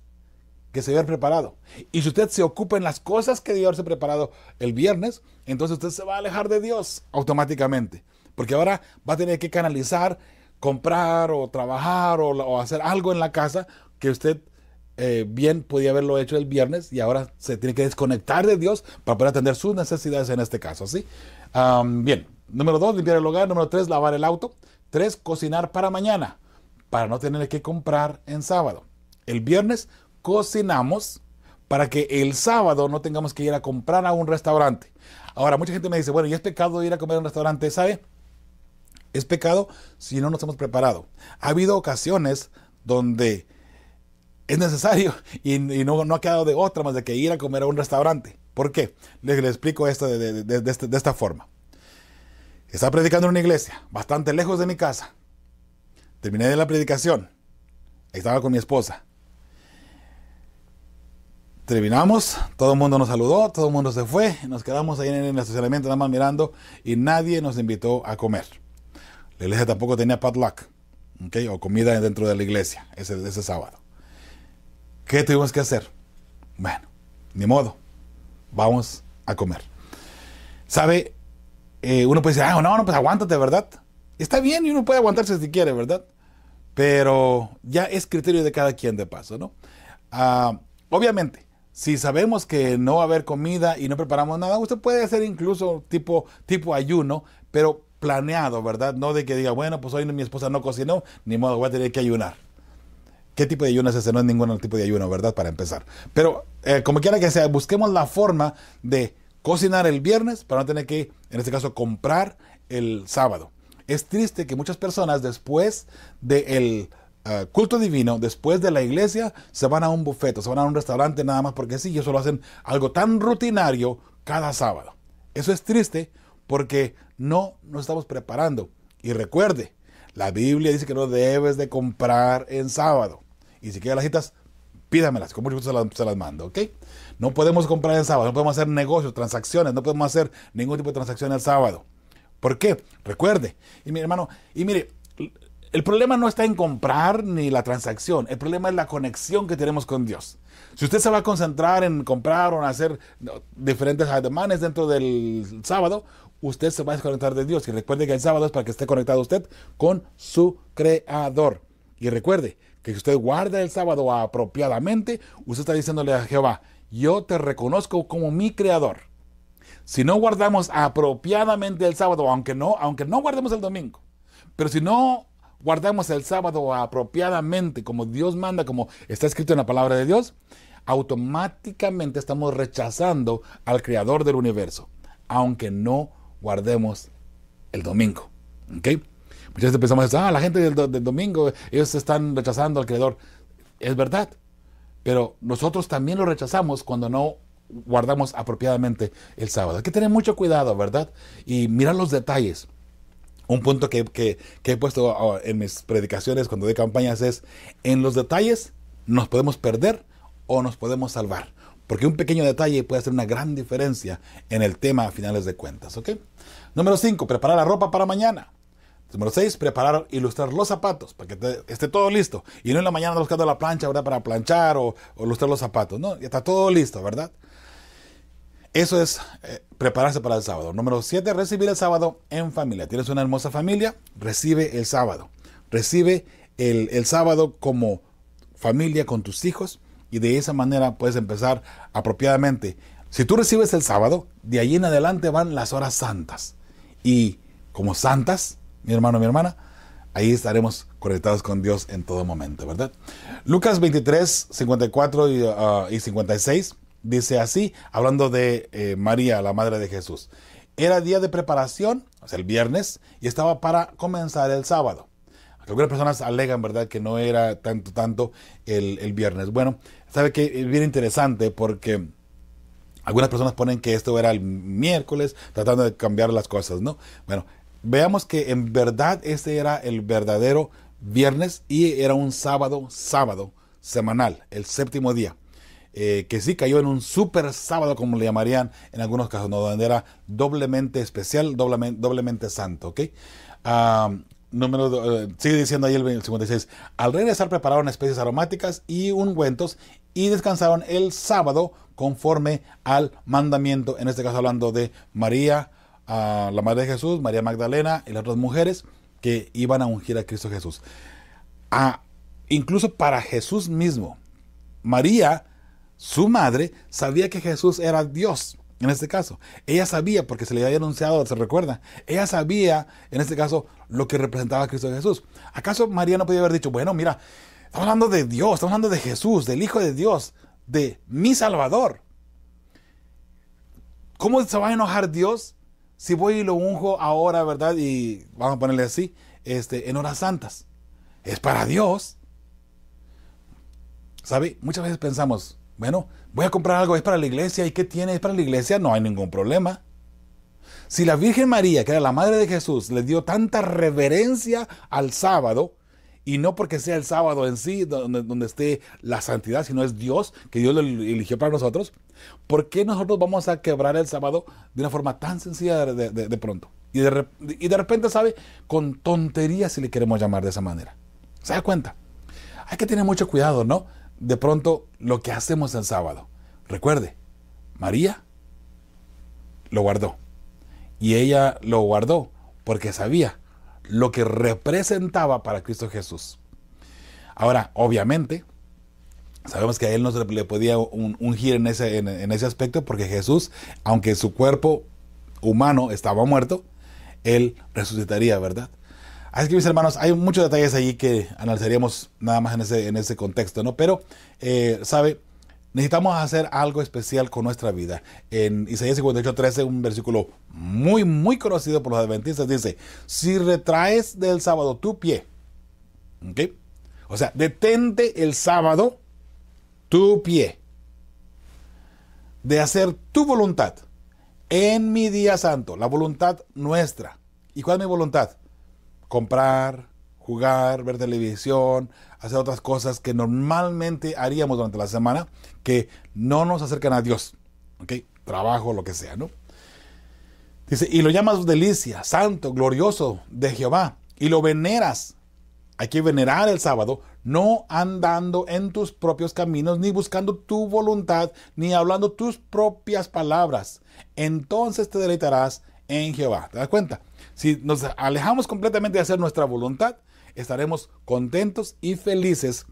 que se había preparado. Y si usted se ocupa en las cosas que se haberse preparado el viernes, entonces usted se va a alejar de Dios automáticamente. Porque ahora va a tener que canalizar, comprar o trabajar o, hacer algo en la casa que usted eh, bien podía haberlo hecho el viernes y ahora se tiene que desconectar de Dios para poder atender sus necesidades en este caso, ¿sí? bien, número dos, limpiar el hogar. Número tres, lavar el auto. Tres, cocinar para mañana, para no tener que comprar en sábado. El viernes cocinamos para que el sábado no tengamos que ir a comprar a un restaurante. Ahora, mucha gente me dice, bueno, ¿y es pecado ir a comer a un restaurante? ¿Sabe? Es pecado si no nos hemos preparado. Ha habido ocasiones donde es necesario y, no, ha quedado de otra más de que ir a comer a un restaurante. ¿Por qué? Les, explico esto este, de, esta forma. Estaba predicando en una iglesia, bastante lejos de mi casa. Terminé de la predicación. Estaba con mi esposa. Terminamos, todo el mundo nos saludó, todo el mundo se fue, nos quedamos ahí en el estacionamiento nada más mirando y nadie nos invitó a comer. La iglesia tampoco tenía padlock, ¿okay? o comida dentro de la iglesia ese, ese sábado. ¿Qué tuvimos que hacer? Bueno, ni modo, vamos a comer. ¿Sabe? Eh, uno puede decir, ah, no, no, pues aguántate, ¿verdad? Está bien y uno puede aguantarse si quiere, ¿verdad? Pero ya es criterio de cada quien de paso, ¿no? Ah, obviamente, si sabemos que no va a haber comida y no preparamos nada, usted puede hacer incluso tipo, tipo ayuno, pero planeado, ¿verdad? No de que diga, bueno, pues hoy mi esposa no cocinó, ni modo, voy a tener que ayunar. ¿Qué tipo de ayuno es ese? No es ningún tipo de ayuno, ¿verdad? Para empezar. Pero eh, como quiera que sea, busquemos la forma de cocinar el viernes para no tener que, en este caso, comprar el sábado. Es triste que muchas personas después del de eh, culto divino, después de la iglesia, se van a un bufete, se van a un restaurante nada más porque sí, ellos solo hacen algo tan rutinario cada sábado. Eso es triste porque no nos estamos preparando. Y recuerde, la Biblia dice que no debes de comprar en sábado. Y si quieres las citas, pídamelas, con mucho gusto se las, mando, ¿ok? No podemos comprar en sábado, no podemos hacer negocios, transacciones, no podemos hacer ningún tipo de transacción el sábado. ¿Por qué? Recuerde, y mi hermano, y mire, el problema no está en comprar ni la transacción, el problema es la conexión que tenemos con Dios. Si usted se va a concentrar en comprar o en hacer diferentes ademanes dentro del sábado, usted se va a desconectar de Dios. Y recuerde que el sábado es para que esté conectado usted con su creador. Y recuerde que si usted guarda el sábado apropiadamente, usted está diciéndole a Jehová, yo te reconozco como mi creador. Si no guardamos apropiadamente el sábado, aunque no, aunque no guardemos el domingo, pero si no guardamos el sábado apropiadamente, como Dios manda, como está escrito en la palabra de Dios, automáticamente estamos rechazando al creador del universo, aunque no guardemos el domingo. ¿Ok? Muchas veces pensamos, ah, la gente del, domingo, ellos están rechazando al Creador. Es verdad, pero nosotros también lo rechazamos cuando no guardamos apropiadamente el sábado. Hay que tener mucho cuidado, ¿verdad? Y mirar los detalles. Un punto que, que, he puesto oh, en mis predicaciones cuando doy campañas es, en los detalles nos podemos perder o nos podemos salvar. Porque un pequeño detalle puede hacer una gran diferencia en el tema a finales de cuentas. ¿ok? Número 5. Preparar la ropa para mañana. Número 6, preparar, y ilustrar los zapatos para que esté todo listo. Y no en la mañana buscando la plancha, ¿verdad? Para planchar o, ilustrar los zapatos. No, ya está todo listo, ¿verdad? Eso es eh, prepararse para el sábado. Número 7, recibir el sábado en familia. Tienes una hermosa familia, recibe el sábado. Recibe el sábado como familia con tus hijos y de esa manera puedes empezar apropiadamente. Si tú recibes el sábado, de allí en adelante van las horas santas. Y como santas, mi hermano, mi hermana, ahí estaremos conectados con Dios en todo momento, ¿verdad? Lucas 23, 54 y, 56 ah, dice así, hablando de eh, María, la madre de Jesús. Era día de preparación, o sea, el viernes, y estaba para comenzar el sábado. Algunas personas alegan, ¿verdad?, que no era tanto, tanto el, viernes. Bueno, sabe que es bien interesante porque algunas personas ponen que esto era el miércoles, tratando de cambiar las cosas, ¿no? Bueno, veamos que en verdad este era el verdadero viernes y era un sábado, sábado semanal, el séptimo día. Eh, que sí cayó en un super sábado, como le llamarían en algunos casos, ¿no? donde era doblemente especial, doblemente, santo, ¿ok? Ah número eh, sigue diciendo ahí el 56. Al regresar prepararon especies aromáticas y ungüentos y descansaron el sábado conforme al mandamiento, en este caso hablando de María, ah, la Madre de Jesús, María Magdalena y las otras mujeres que iban a ungir a Cristo Jesús. Ah, incluso para Jesús mismo, María, su madre, sabía que Jesús era Dios en este caso. Ella sabía, porque se le había anunciado, se recuerda, ella sabía, en este caso, lo que representaba Cristo Jesús. ¿Acaso María no podía haber dicho, bueno, mira, estamos hablando de Dios, estamos hablando de Jesús, del Hijo de Dios, de mi Salvador? ¿Cómo se va a enojar Dios si voy y lo unjo ahora, verdad? Y vamos a ponerle así, este, en horas santas. Es para Dios. ¿Sabe? Muchas veces pensamos, bueno, voy a comprar algo, es para la iglesia. ¿Y qué tiene? Es para la iglesia, no hay ningún problema. Si la Virgen María, que era la madre de Jesús, le dio tanta reverencia al sábado, y no porque sea el sábado en sí donde, esté la santidad, sino es Dios, que Dios lo eligió para nosotros, ¿por qué nosotros vamos a quebrar el sábado de una forma tan sencilla de, pronto? Y de, y de repente, ¿sabe? Con tontería, si le queremos llamar de esa manera. ¿Se da cuenta? Hay que tener mucho cuidado, ¿no? de pronto lo que hacemos el sábado. Recuerde, María lo guardó. Y ella lo guardó porque sabía lo que representaba para Cristo Jesús. Ahora, obviamente, sabemos que a él no se le podía ungir en ese, en ese aspecto porque Jesús, aunque su cuerpo humano estaba muerto, él resucitaría, ¿verdad? Así ah, que mis hermanos, hay muchos detalles allí que analizaríamos nada más en ese, contexto, ¿no? Pero, eh, ¿sabe? Necesitamos hacer algo especial con nuestra vida. En Isaías 58, 13, un versículo muy, muy conocido por los adventistas, dice, si retraes del sábado tu pie, ¿ok? O sea, detente el sábado tu pie de hacer tu voluntad en mi día santo, la voluntad nuestra. ¿Y cuál es mi voluntad? comprar, jugar, ver televisión, hacer otras cosas que normalmente haríamos durante la semana que no nos acercan a Dios. ¿Ok? Trabajo, lo que sea, ¿no? Dice, y lo llamas delicia, santo, glorioso de Jehová, y lo veneras. Hay que venerar el sábado, no andando en tus propios caminos, ni buscando tu voluntad, ni hablando tus propias palabras. Entonces te deleitarás en Jehová. ¿Te das cuenta? Si nos alejamos completamente de hacer nuestra voluntad, estaremos contentos y felices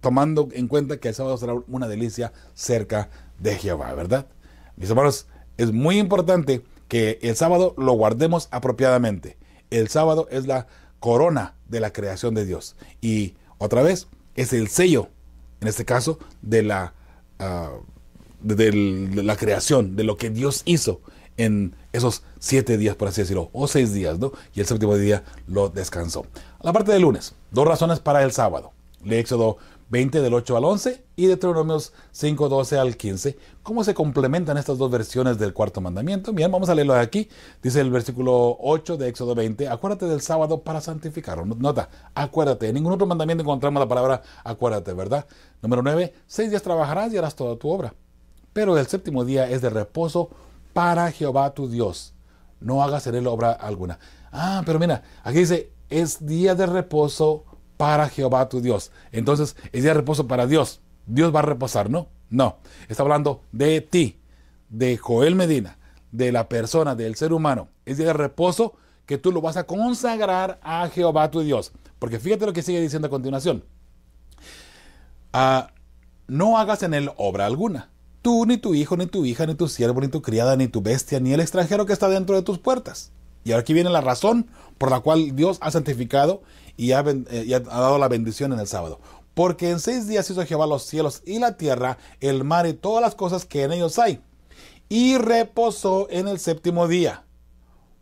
tomando en cuenta que el sábado será una delicia cerca de Jehová, ¿verdad? Mis hermanos, es muy importante que el sábado lo guardemos apropiadamente. El sábado es la corona de la creación de Dios. Y otra vez, es el sello, en este caso, de la, ah, de la creación, de lo que Dios hizo en esos siete días, por así decirlo, o seis días, ¿no? Y el séptimo día lo descansó. La parte del lunes, dos razones para el sábado. Le Éxodo 20 del 8 al 11 y Deuteronomios 5, 12 al 15. ¿Cómo se complementan estas dos versiones del cuarto mandamiento? Bien, vamos a leerlo aquí. Dice el versículo 8 de Éxodo 20, acuérdate del sábado para santificarlo. Nota, acuérdate. En ningún otro mandamiento encontramos la palabra acuérdate, ¿verdad? Número 9, seis días trabajarás y harás toda tu obra. Pero el séptimo día es de reposo para Jehová tu Dios. No hagas en él obra alguna. Ah, pero mira, aquí dice, es día de reposo para Jehová tu Dios. Entonces, es día de reposo para Dios. Dios va a reposar, ¿no? No. Está hablando de ti, de Joel Medina, de la persona, del ser humano. Es día de reposo que tú lo vas a consagrar a Jehová tu Dios. Porque fíjate lo que sigue diciendo a continuación. Ah, no hagas en él obra alguna tú, ni tu hijo, ni tu hija, ni tu siervo, ni tu criada, ni tu bestia, ni el extranjero que está dentro de tus puertas. Y ahora aquí viene la razón por la cual Dios ha santificado y ha, eh, y ha dado la bendición en el sábado. Porque en seis días hizo Jehová los cielos y la tierra, el mar y todas las cosas que en ellos hay. Y reposó en el séptimo día.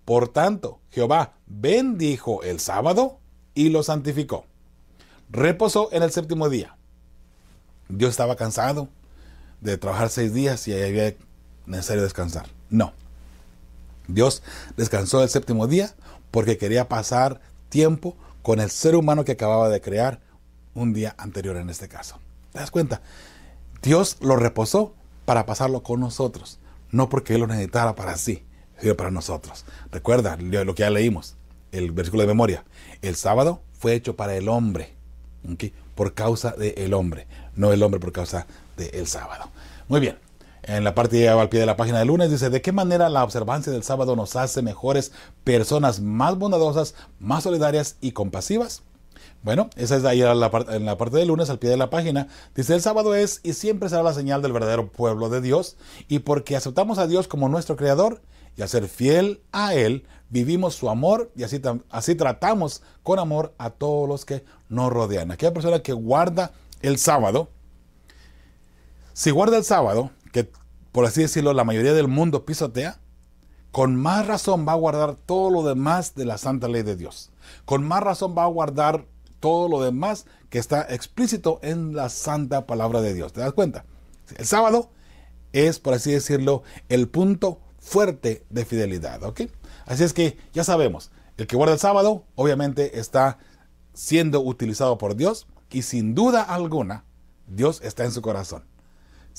Por tanto, Jehová bendijo el sábado y lo santificó. Reposó en el séptimo día. Dios estaba cansado, de trabajar seis días y había necesario descansar. No. Dios descansó el séptimo día porque quería pasar tiempo con el ser humano que acababa de crear un día anterior en este caso. ¿Te das cuenta? Dios lo reposó para pasarlo con nosotros, no porque Él lo necesitara para sí, sino para nosotros. Recuerda lo que ya leímos, el versículo de memoria. El sábado fue hecho para el hombre, por causa del el hombre, no el hombre por causa el sábado. Muy bien. En la parte al pie de la página del lunes dice, ¿de qué manera la observancia del sábado nos hace mejores personas más bondadosas, más solidarias y compasivas? Bueno, esa es ahí en la parte del lunes, al pie de la página. Dice, el sábado es y siempre será la señal del verdadero pueblo de Dios. Y porque aceptamos a Dios como nuestro Creador y a ser fiel a Él, vivimos su amor y así, así tratamos con amor a todos los que nos rodean. Aquella persona que guarda el sábado, si guarda el sábado, que por así decirlo la mayoría del mundo pisotea, con más razón va a guardar todo lo demás de la santa ley de Dios. Con más razón va a guardar todo lo demás que está explícito en la santa palabra de Dios. ¿Te das cuenta? El sábado es, por así decirlo, el punto fuerte de fidelidad. Así es que ya sabemos, el que guarda el sábado obviamente está siendo utilizado por Dios y sin duda alguna Dios está en su corazón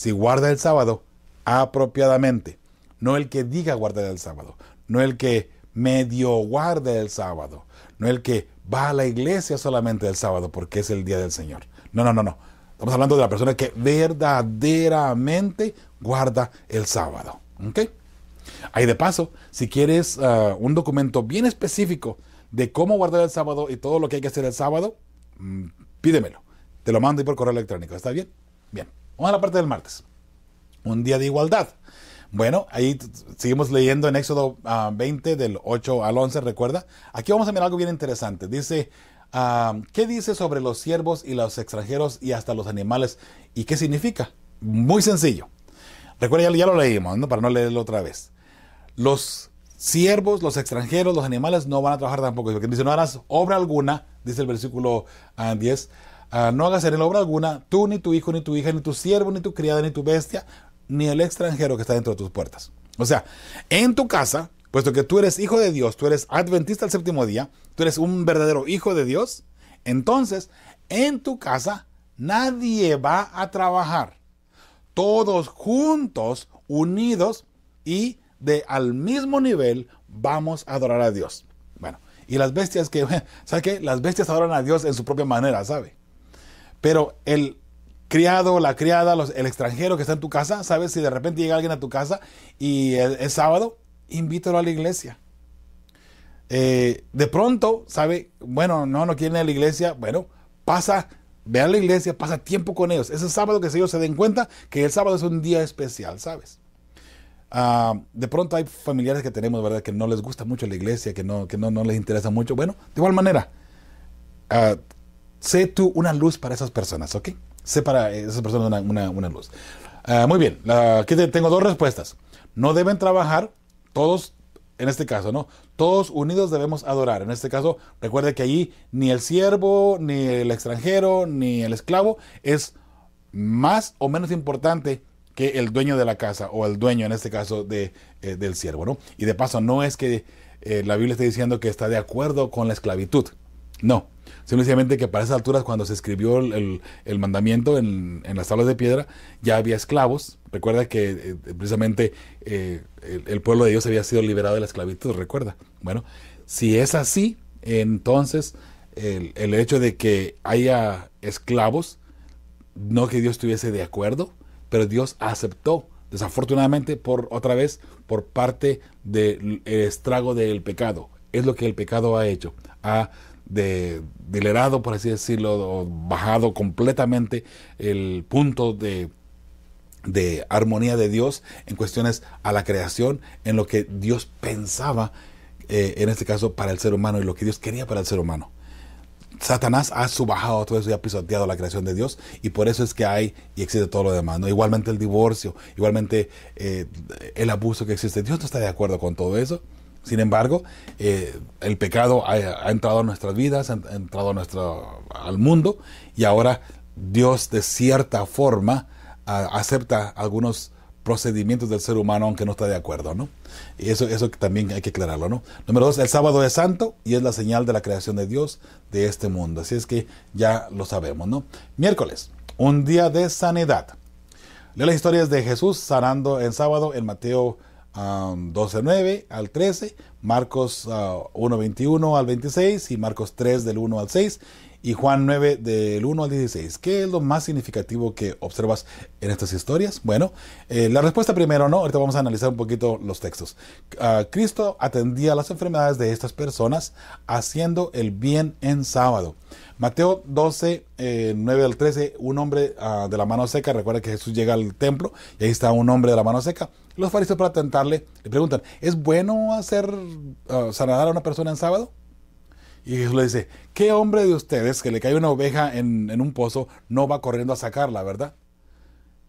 si guarda el sábado apropiadamente, no el que diga guarda el sábado, no el que medio guarda el sábado, no el que va a la iglesia solamente el sábado porque es el día del Señor. No, no, no, no. Estamos hablando de la persona que verdaderamente guarda el sábado. ¿ok? Ahí de paso, si quieres ah, un documento bien específico de cómo guardar el sábado y todo lo que hay que hacer el sábado, mm, pídemelo. Te lo mando por correo electrónico. ¿Está bien? Bien. Vamos a la parte del martes. Un día de igualdad. Bueno, ahí seguimos leyendo en Éxodo 20 ah, del 8 al 11, recuerda. Aquí vamos a ver algo bien interesante. Dice, ah, ¿qué dice sobre los siervos y los extranjeros y hasta los animales? ¿Y qué significa? Muy sencillo. Recuerda, ya, lo leímos, ¿no? para no leerlo otra vez. Los siervos, los extranjeros, los animales no van a trabajar tampoco. Porque dice, no harás obra alguna, dice el versículo 10, ah, no hagas en él obra alguna, tú, ni tu hijo, ni tu hija, ni tu siervo, ni tu criada, ni tu bestia, ni el extranjero que está dentro de tus puertas. O sea, en tu casa, puesto que tú eres hijo de Dios, tú eres adventista el séptimo día, tú eres un verdadero hijo de Dios, entonces en tu casa nadie va a trabajar. Todos juntos, unidos y de al mismo nivel vamos a adorar a Dios. Bueno, y las bestias que, ¿sabe qué? Las bestias adoran a Dios en su propia manera, ¿sabe? Pero el criado, la criada, el extranjero que está en tu casa, ¿sabes? Si de repente llega alguien a tu casa y es, sábado, invítalo a la iglesia. Eh, de pronto, ¿sabe? Bueno, no, no quieren ir a la iglesia. Bueno, pasa, ve a la iglesia, pasa tiempo con ellos. Ese sábado que ellos se den cuenta que el sábado es un día especial, ¿sabes? Ah, de pronto hay familiares que tenemos, ¿verdad? Que no les gusta mucho la iglesia, que no, les interesa mucho. Bueno, de igual manera, ah, Sé tú una luz para esas personas, ¿ok? Sé para esas personas una, luz. Ah, muy bien, aquí tengo dos respuestas. No deben trabajar, todos, en este caso, ¿no? Todos unidos debemos adorar. En este caso, recuerde que allí ni el siervo, ni el extranjero, ni el esclavo es más o menos importante que el dueño de la casa o el dueño en este caso de, eh, del siervo, ¿no? Y de paso, no es que eh, la Biblia esté diciendo que está de acuerdo con la esclavitud. No, Simplemente que para esas alturas, cuando se escribió el, mandamiento en, las tablas de piedra, ya había esclavos. Recuerda que eh, eh, precisamente eh, el, pueblo de Dios había sido liberado de la esclavitud, recuerda. Bueno, si es así, entonces el, hecho de que haya esclavos, no que Dios estuviese de acuerdo, pero Dios aceptó, desafortunadamente, por otra vez, por parte del estrago del pecado. Es lo que el pecado ha hecho. Ha de dilerado, por así decirlo, o bajado completamente el punto de, armonía de Dios en cuestiones a la creación, en lo que Dios pensaba, eh, en este caso, para el ser humano y lo que Dios quería para el ser humano. Satanás ha subajado todo eso y ha pisoteado la creación de Dios y por eso es que hay y existe todo lo demás. ¿no? Igualmente el divorcio, igualmente eh, el abuso que existe. Dios no está de acuerdo con todo eso sin embargo, eh, el pecado ha, entrado a nuestras vidas, ha, entrado al mundo y ahora Dios de cierta forma acepta algunos procedimientos del ser humano aunque no está de acuerdo, ¿no? Y eso, también hay que aclararlo, ¿no? Número dos, el sábado es santo y es la señal de la creación de Dios de este mundo. Así es que ya lo sabemos, ¿no? Miércoles, un día de sanidad. Leo las historias de Jesús sanando el sábado en Mateo um, 12.9 al 13, Marcos 1.21 uh, al 26 y Marcos 3 del 1 al 6 y Juan 9 del 1 al 16. ¿Qué es lo más significativo que observas en estas historias? Bueno, eh, la respuesta primero no, ahorita vamos a analizar un poquito los textos. Ah, Cristo atendía las enfermedades de estas personas haciendo el bien en sábado. Mateo 12, 9 eh, al 13, un hombre ah, de la mano seca, recuerda que Jesús llega al templo y ahí está un hombre de la mano seca. Los fariseos para tentarle le preguntan, ¿es bueno hacer ah, sanar a una persona en sábado? Y Jesús le dice, ¿qué hombre de ustedes que le cae una oveja en, un pozo no va corriendo a sacarla, verdad?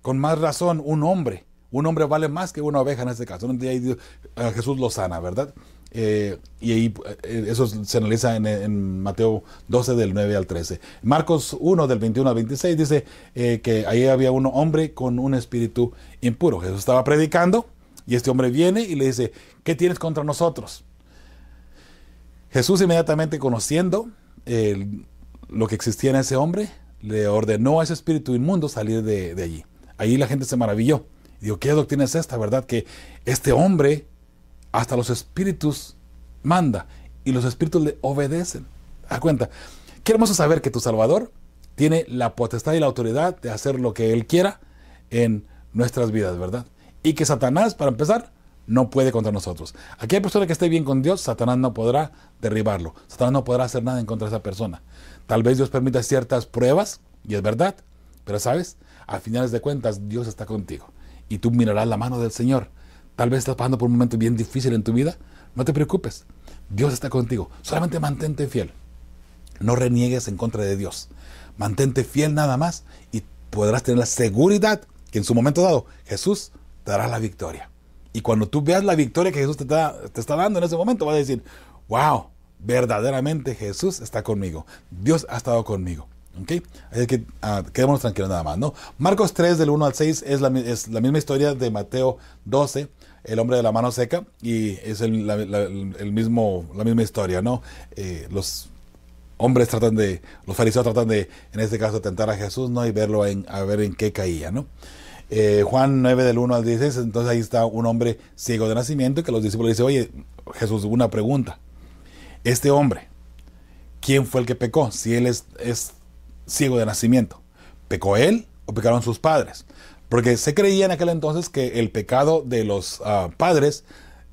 Con más razón, un hombre. Un hombre vale más que una oveja en este caso. Entonces, eh, Jesús lo sana, ¿verdad? Eh, y ahí eh, eso se analiza en, Mateo 12 del 9 al 13. Marcos 1 del 21 al 26 dice que ahí había un hombre con un espíritu impuro. Jesús estaba predicando y este hombre viene y le dice, ¿qué tienes contra nosotros? Jesús inmediatamente conociendo eh, lo que existía en ese hombre, le ordenó a ese espíritu inmundo salir de, allí. Allí la gente se maravilló. Dijo, ¿qué doctrina es esta, verdad? Que este hombre hasta los espíritus manda y los espíritus le obedecen. A cuenta. queremos saber que tu Salvador tiene la potestad y la autoridad de hacer lo que Él quiera en nuestras vidas, ¿verdad? Y que Satanás, para empezar, no puede contra nosotros. Aquella persona que esté bien con Dios, Satanás no podrá derribarlo. Satanás no podrá hacer nada en contra de esa persona. Tal vez Dios permita ciertas pruebas, y es verdad, pero sabes, a finales de cuentas Dios está contigo. Y tú mirarás la mano del Señor. Tal vez estás pasando por un momento bien difícil en tu vida. No te preocupes. Dios está contigo. Solamente mantente fiel. No reniegues en contra de Dios. Mantente fiel nada más y podrás tener la seguridad que en su momento dado Jesús te dará la victoria. Y cuando tú veas la victoria que Jesús te está, te está dando en ese momento, vas a decir, wow, verdaderamente Jesús está conmigo. Dios ha estado conmigo. ¿Okay? Así que ah, quedémonos tranquilos nada más. ¿no? Marcos 3 del 1 al 6 es la, es la misma historia de Mateo 12 el hombre de la mano seca y es el, la, el mismo, la misma historia, ¿no? Eh, los hombres tratan de, los fariseos tratan de, en este caso, tentar a Jesús, ¿no? Y verlo en, a ver en qué caía, ¿no? Eh, Juan 9 del 1 al 16, entonces ahí está un hombre ciego de nacimiento que los discípulos dicen, oye, Jesús, una pregunta. Este hombre, ¿quién fue el que pecó? Si él es, ciego de nacimiento. ¿Pecó él o pecaron sus padres? Porque se creía en aquel entonces que el pecado de los ah, padres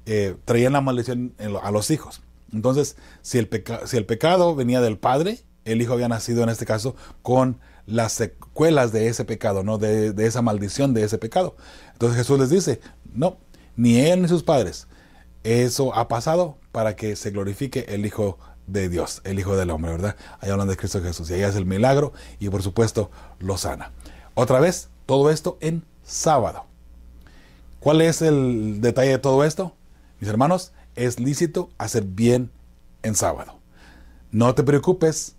eh, traía traían la maldición a los hijos. Entonces, si el, si el pecado venía del padre, el hijo había nacido en este caso con las secuelas de ese pecado, ¿no? De, de esa maldición, de ese pecado. Entonces Jesús les dice, no, ni él ni sus padres. Eso ha pasado para que se glorifique el Hijo de Dios, el Hijo del Hombre, ¿verdad? Ahí hablan de Cristo Jesús y ahí hace el milagro y por supuesto lo sana. Otra vez, todo esto en sábado. ¿Cuál es el detalle de todo esto? Mis hermanos, es lícito hacer bien en sábado. No te preocupes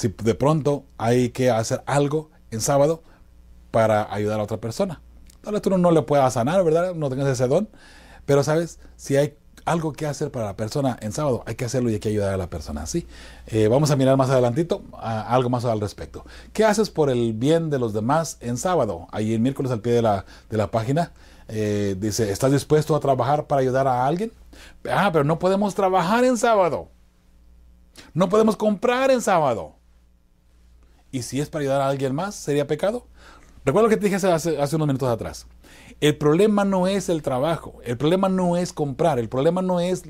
si de pronto hay que hacer algo en sábado para ayudar a otra persona. Tal vez tú no le puedas sanar, ¿verdad? No tengas ese don. Pero sabes, si hay algo que hacer para la persona en sábado, hay que hacerlo y hay que ayudar a la persona. ¿sí? Eh, vamos a mirar más adelantito algo más al respecto. ¿Qué haces por el bien de los demás en sábado? Ahí el miércoles al pie de la, página eh, dice, ¿estás dispuesto a trabajar para ayudar a alguien? Ah, pero no podemos trabajar en sábado. No podemos comprar en sábado. Y si es para ayudar a alguien más, ¿sería pecado? Recuerda lo que te dije hace, unos minutos atrás. El problema no es el trabajo, el problema no es comprar, el problema no es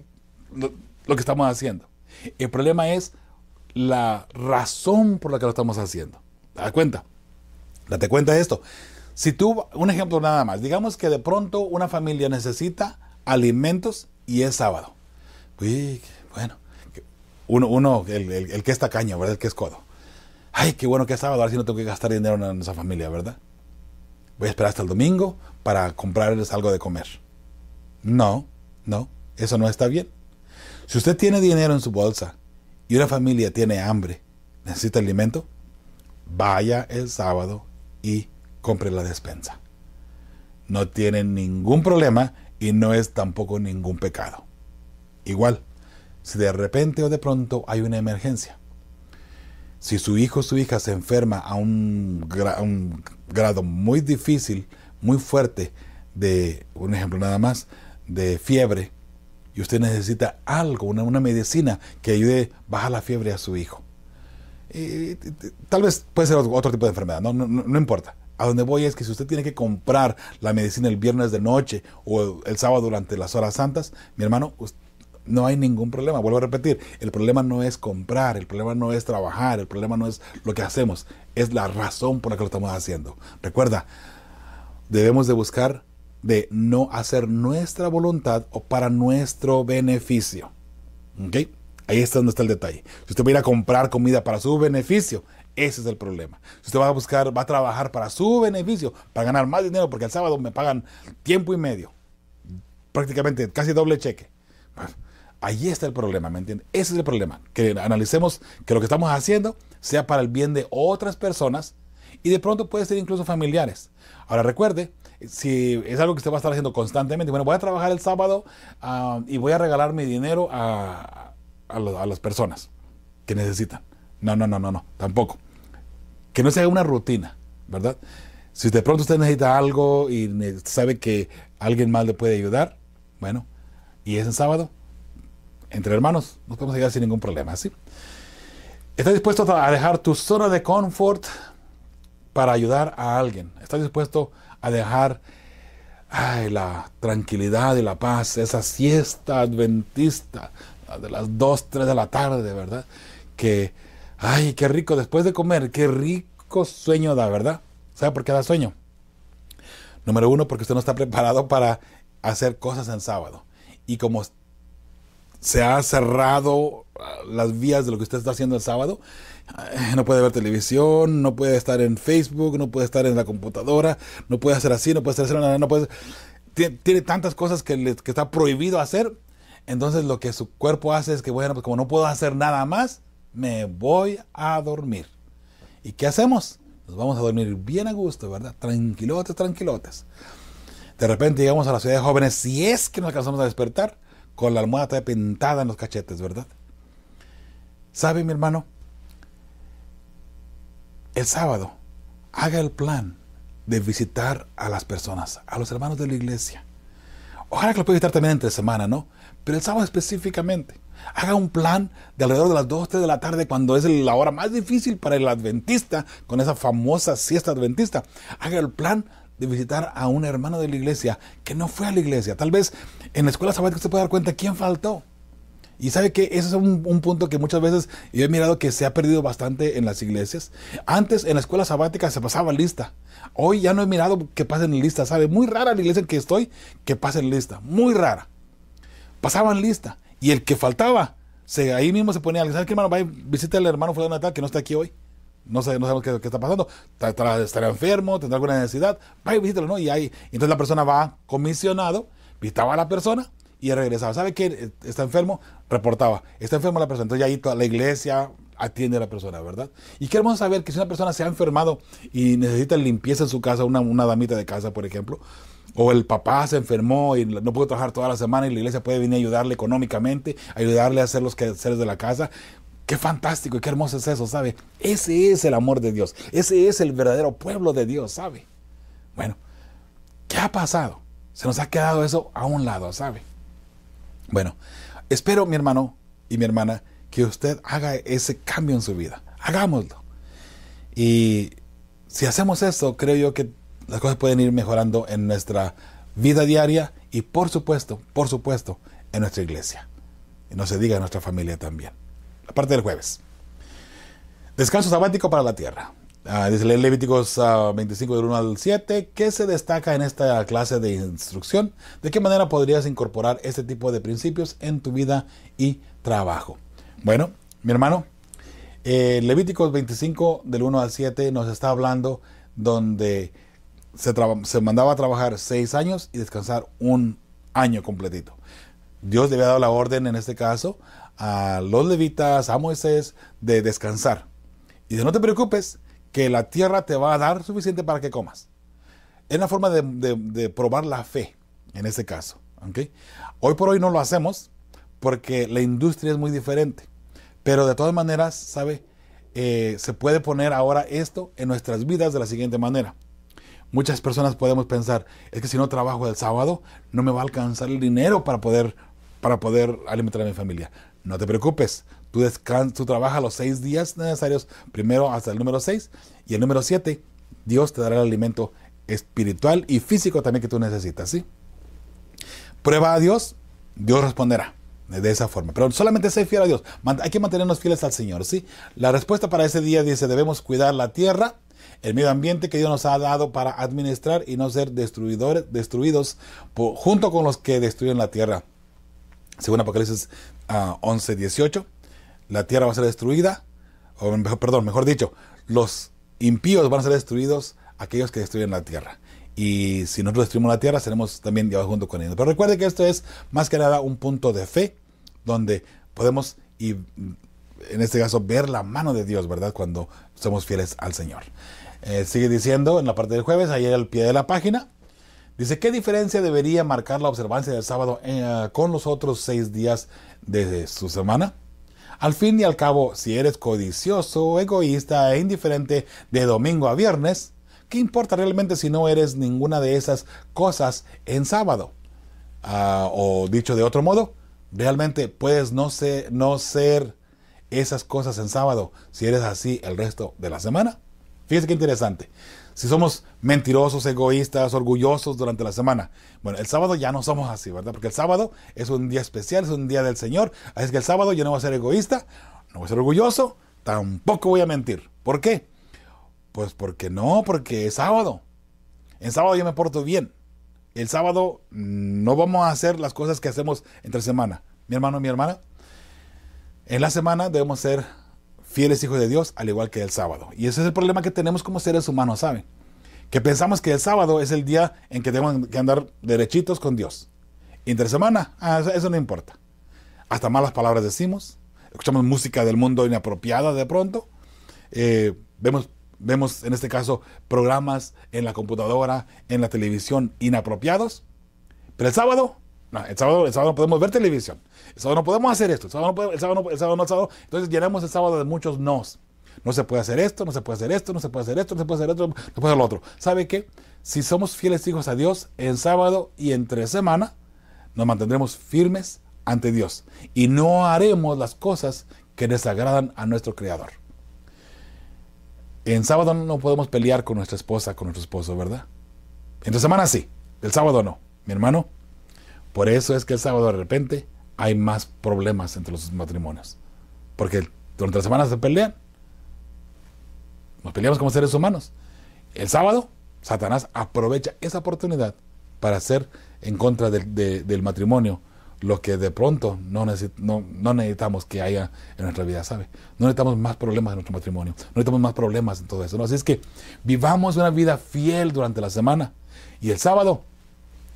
lo, que estamos haciendo. El problema es la razón por la que lo estamos haciendo. ¿Te das cuenta? Date cuenta de esto. Si tú, un ejemplo nada más, digamos que de pronto una familia necesita alimentos y es sábado. bueno, uno, el, que está caña, ¿verdad? El que es codo ay, qué bueno que es sábado, ahora sí no tengo que gastar dinero en nuestra familia, ¿verdad? Voy a esperar hasta el domingo para comprarles algo de comer. No, no, eso no está bien. Si usted tiene dinero en su bolsa y una familia tiene hambre, necesita alimento, vaya el sábado y compre la despensa. No tiene ningún problema y no es tampoco ningún pecado. Igual, si de repente o de pronto hay una emergencia, si su hijo o su hija se enferma a un, grado muy difícil, muy fuerte, de, un ejemplo nada más, de fiebre, y usted necesita algo, una, medicina que ayude a bajar la fiebre a su hijo. tal vez puede ser otro tipo de enfermedad, no, no, no, importa. A donde voy es que si usted tiene que comprar la medicina el viernes de noche o el sábado durante las horas santas, mi hermano, usted no hay ningún problema. Vuelvo a repetir, el problema no es comprar, el problema no es trabajar, el problema no es lo que hacemos, es la razón por la que lo estamos haciendo. Recuerda, debemos de buscar de no hacer nuestra voluntad o para nuestro beneficio. ¿Ok? Ahí está donde está el detalle. Si usted va a ir a comprar comida para su beneficio, ese es el problema. Si usted va a buscar, va a trabajar para su beneficio, para ganar más dinero, porque el sábado me pagan tiempo y medio, prácticamente casi doble cheque. Ahí está el problema, ¿me entiendes? Ese es el problema. Que analicemos que lo que estamos haciendo sea para el bien de otras personas y de pronto puede ser incluso familiares. Ahora recuerde, si es algo que usted va a estar haciendo constantemente, bueno, voy a trabajar el sábado ah, y voy a regalar mi dinero a, las personas que necesitan. No, no, no, no, no, tampoco. Que no sea una rutina, ¿verdad? Si de pronto usted necesita algo y sabe que alguien más le puede ayudar, bueno, y es el sábado, entre hermanos nos podemos llegar sin ningún problema, ¿sí? ¿Estás dispuesto a dejar tu zona de confort para ayudar a alguien? ¿Estás dispuesto a dejar la tranquilidad y la paz, esa siesta adventista de las 2, 3 de la tarde, ¿verdad? Que, ay, qué rico después de comer, qué rico sueño da, ¿verdad? ¿Sabe por qué da sueño? Número uno, porque usted no está preparado para hacer cosas en sábado. Y como se ha cerrado ah, las vías de lo que usted está haciendo el sábado. Eh, no puede ver televisión, no puede estar en Facebook, no puede estar en la computadora, no puede hacer así, no puede hacer nada no puede... Tiene, tantas cosas que, que está prohibido hacer. Entonces lo que su cuerpo hace es que, bueno, pues como no puedo hacer nada más, me voy a dormir. ¿Y qué hacemos? Nos vamos a dormir bien a gusto, ¿verdad? Tranquilotes, tranquilotes. De repente llegamos a la ciudad de jóvenes, si es que nos alcanzamos a despertar, con la almohada pintada en los cachetes, ¿verdad? ¿Sabe, mi hermano? El sábado, haga el plan de visitar a las personas, a los hermanos de la iglesia. Ojalá que lo pueda visitar también entre semana, ¿no? Pero el sábado específicamente. Haga un plan de alrededor de las 2, 3 de la tarde, cuando es la hora más difícil para el adventista, con esa famosa siesta adventista. Haga el plan de visitar a un hermano de la iglesia que no fue a la iglesia. Tal vez en la escuela sabática se puede dar cuenta quién faltó. Y sabe que ese es un, punto que muchas veces yo he mirado que se ha perdido bastante en las iglesias. Antes en la escuela sabática se pasaba lista. Hoy ya no he mirado que pasen lista. Sabe, muy rara la iglesia en que estoy que pasen lista. Muy rara. Pasaban lista. Y el que faltaba, ahí mismo se ponía sabe qué que hermano, y visita al hermano fulano tal que no está aquí hoy. No, sé, no sabemos qué, está pasando. Estará enfermo, tendrá alguna necesidad. Va y ¿no? Y ahí, entonces la persona va comisionado, visitaba a la persona y regresaba. ¿Sabe qué? E, está enfermo, reportaba. Está enfermo la persona. Entonces ahí toda la iglesia atiende a la persona, ¿verdad? Y queremos saber que si una persona se ha enfermado y necesita limpieza en su casa, una, una damita de casa, por ejemplo, o el papá se enfermó y no puede trabajar toda la semana y la iglesia puede venir a ayudarle económicamente, ayudarle a hacer los quehaceres de la casa. Qué fantástico y qué hermoso es eso, ¿sabe? Ese es el amor de Dios. Ese es el verdadero pueblo de Dios, ¿sabe? Bueno, ¿qué ha pasado? Se nos ha quedado eso a un lado, ¿sabe? Bueno, espero mi hermano y mi hermana que usted haga ese cambio en su vida. Hagámoslo. Y si hacemos eso, creo yo que las cosas pueden ir mejorando en nuestra vida diaria y por supuesto, por supuesto, en nuestra iglesia. Y no se diga en nuestra familia también aparte del jueves. Descanso sabático para la tierra. Ah, dice Levíticos 25 ah, del 1 al 7. ¿Qué se destaca en esta clase de instrucción? ¿De qué manera podrías incorporar este tipo de principios en tu vida y trabajo? Bueno, mi hermano, eh, Levíticos 25 del 1 al 7 nos está hablando donde se, se mandaba a trabajar seis años y descansar un año completito. Dios le había dado la orden en este caso a los levitas, a Moisés, de descansar. Y de no te preocupes, que la tierra te va a dar suficiente para que comas. Es una forma de, probar la fe, en este caso. ¿okay? Hoy por hoy no lo hacemos porque la industria es muy diferente. Pero de todas maneras, ¿sabe? Eh, se puede poner ahora esto en nuestras vidas de la siguiente manera. Muchas personas podemos pensar, es que si no trabajo el sábado, no me va a alcanzar el dinero para poder, para poder alimentar a mi familia. No te preocupes, tú, descans tú trabajas los seis días necesarios, primero hasta el número seis, y el número siete, Dios te dará el alimento espiritual y físico también que tú necesitas, ¿sí? Prueba a Dios, Dios responderá de esa forma. Pero solamente sé fiel a Dios. Hay que mantenernos fieles al Señor, ¿sí? La respuesta para ese día dice, debemos cuidar la tierra, el medio ambiente que Dios nos ha dado para administrar y no ser destruidores, destruidos junto con los que destruyen la tierra. Según Apocalipsis 11 11:18, la tierra va a ser destruida, o mejor, perdón, mejor dicho, los impíos van a ser destruidos, aquellos que destruyen la tierra. Y si nosotros destruimos la tierra, seremos también llevados junto con ellos. Pero recuerde que esto es más que nada un punto de fe, donde podemos, y mm, en este caso, ver la mano de Dios, ¿verdad? Cuando somos fieles al Señor. Eh, sigue diciendo en la parte del jueves, ahí al pie de la página, Dice, ¿qué diferencia debería marcar la observancia del sábado eh, con los otros seis días de su semana? Al fin y al cabo, si eres codicioso, egoísta e indiferente de domingo a viernes, ¿qué importa realmente si no eres ninguna de esas cosas en sábado? Ah, o dicho de otro modo, realmente puedes no ser, no ser esas cosas en sábado si eres así el resto de la semana. Fíjese qué interesante. Si somos mentirosos, egoístas, orgullosos durante la semana. Bueno, el sábado ya no somos así, ¿verdad? Porque el sábado es un día especial, es un día del Señor. Así que el sábado yo no voy a ser egoísta, no voy a ser orgulloso, tampoco voy a mentir. ¿Por qué? Pues porque no, porque es sábado. En sábado yo me porto bien. El sábado no vamos a hacer las cosas que hacemos entre semana. Mi hermano, mi hermana. En la semana debemos ser fieles hijos de Dios, al igual que el sábado. Y ese es el problema que tenemos como seres humanos, ¿saben? Que pensamos que el sábado es el día en que tenemos que andar derechitos con Dios. Intersemana, ah, eso, no importa. Hasta malas palabras decimos, escuchamos música del mundo inapropiada de pronto, eh, vemos, vemos en este caso programas en la computadora, en la televisión inapropiados, pero el sábado no, el sábado, no podemos ver televisión. El sábado no podemos hacer esto. El sábado no, el sábado Entonces llenamos el sábado de muchos nos. No se puede hacer esto, no se puede hacer esto, no se puede hacer esto, no se puede hacer esto, no se puede hacer lo otro. ¿Sabe qué? Si somos fieles hijos a Dios, en sábado y entre semana nos mantendremos firmes ante Dios y no haremos las cosas que desagradan a nuestro Creador. En sábado no podemos pelear con nuestra esposa, con nuestro esposo, ¿verdad? Entre semana sí, el sábado no, mi hermano. Por eso es que el sábado de repente hay más problemas entre los matrimonios. Porque durante la semana se pelean. Nos peleamos como seres humanos. El sábado, Satanás aprovecha esa oportunidad para hacer en contra del, matrimonio lo que de pronto no, necesitamos que haya en nuestra vida, ¿sabe? No necesitamos más problemas en nuestro matrimonio, no necesitamos más problemas en todo eso. ¿no? Así es que vivamos una vida fiel durante la semana y el sábado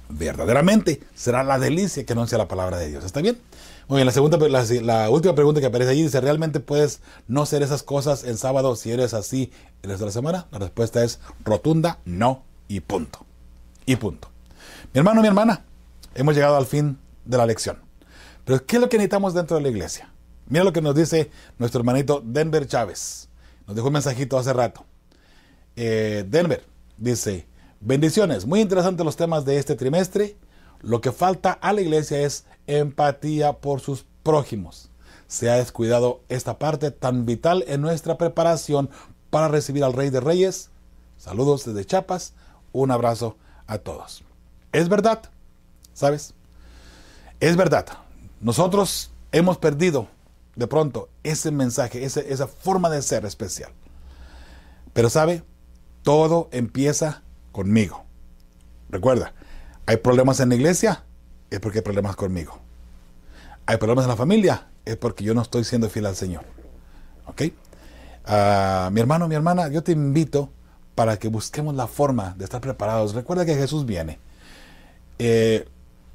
verdaderamente será la delicia que anuncia la palabra de Dios. ¿Está bien? Muy bien, la, segunda, la, última pregunta que aparece allí dice, ¿realmente puedes no hacer esas cosas el sábado si eres así el resto de la semana? La respuesta es rotunda, no y punto. Y punto. Mi hermano, mi hermana, hemos llegado al fin de la lección. Pero ¿qué es lo que necesitamos dentro de la iglesia? Mira lo que nos dice nuestro hermanito Denver Chávez. Nos dejó un mensajito hace rato. Eh, Denver dice, Bendiciones, muy interesantes los temas de este trimestre. Lo que falta a la iglesia es empatía por sus prójimos. Se ha descuidado esta parte tan vital en nuestra preparación para recibir al Rey de Reyes. Saludos desde Chiapas, un abrazo a todos. Es verdad, ¿sabes? Es verdad. Nosotros hemos perdido de pronto ese mensaje, esa, esa forma de ser especial. Pero sabe, todo empieza conmigo. Recuerda, hay problemas en la iglesia, es porque hay problemas conmigo. Hay problemas en la familia, es porque yo no estoy siendo fiel al Señor. ¿Ok? Ah, mi hermano, mi hermana, yo te invito para que busquemos la forma de estar preparados. Recuerda que Jesús viene. Eh,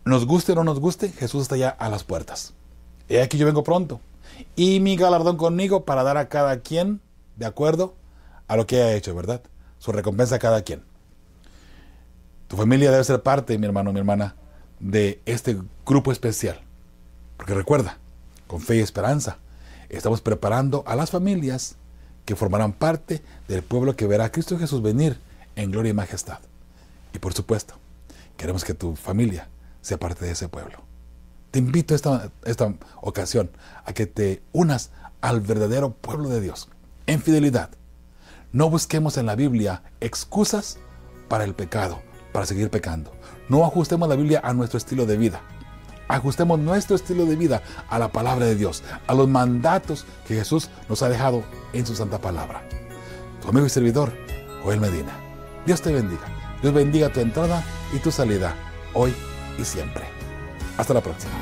nos guste o no nos guste, Jesús está ya a las puertas. Y aquí yo vengo pronto. Y mi galardón conmigo para dar a cada quien, de acuerdo a lo que haya hecho, ¿verdad? Su recompensa a cada quien. Tu familia debe ser parte, mi hermano, mi hermana, de este grupo especial. Porque recuerda, con fe y esperanza, estamos preparando a las familias que formarán parte del pueblo que verá a Cristo Jesús venir en gloria y majestad. Y por supuesto, queremos que tu familia sea parte de ese pueblo. Te invito esta, esta ocasión a que te unas al verdadero pueblo de Dios, en fidelidad. No busquemos en la Biblia excusas para el pecado, para seguir pecando. No ajustemos la Biblia a nuestro estilo de vida. Ajustemos nuestro estilo de vida a la palabra de Dios, a los mandatos que Jesús nos ha dejado en su santa palabra. Tu amigo y servidor, Joel Medina. Dios te bendiga. Dios bendiga tu entrada y tu salida, hoy y siempre. Hasta la próxima.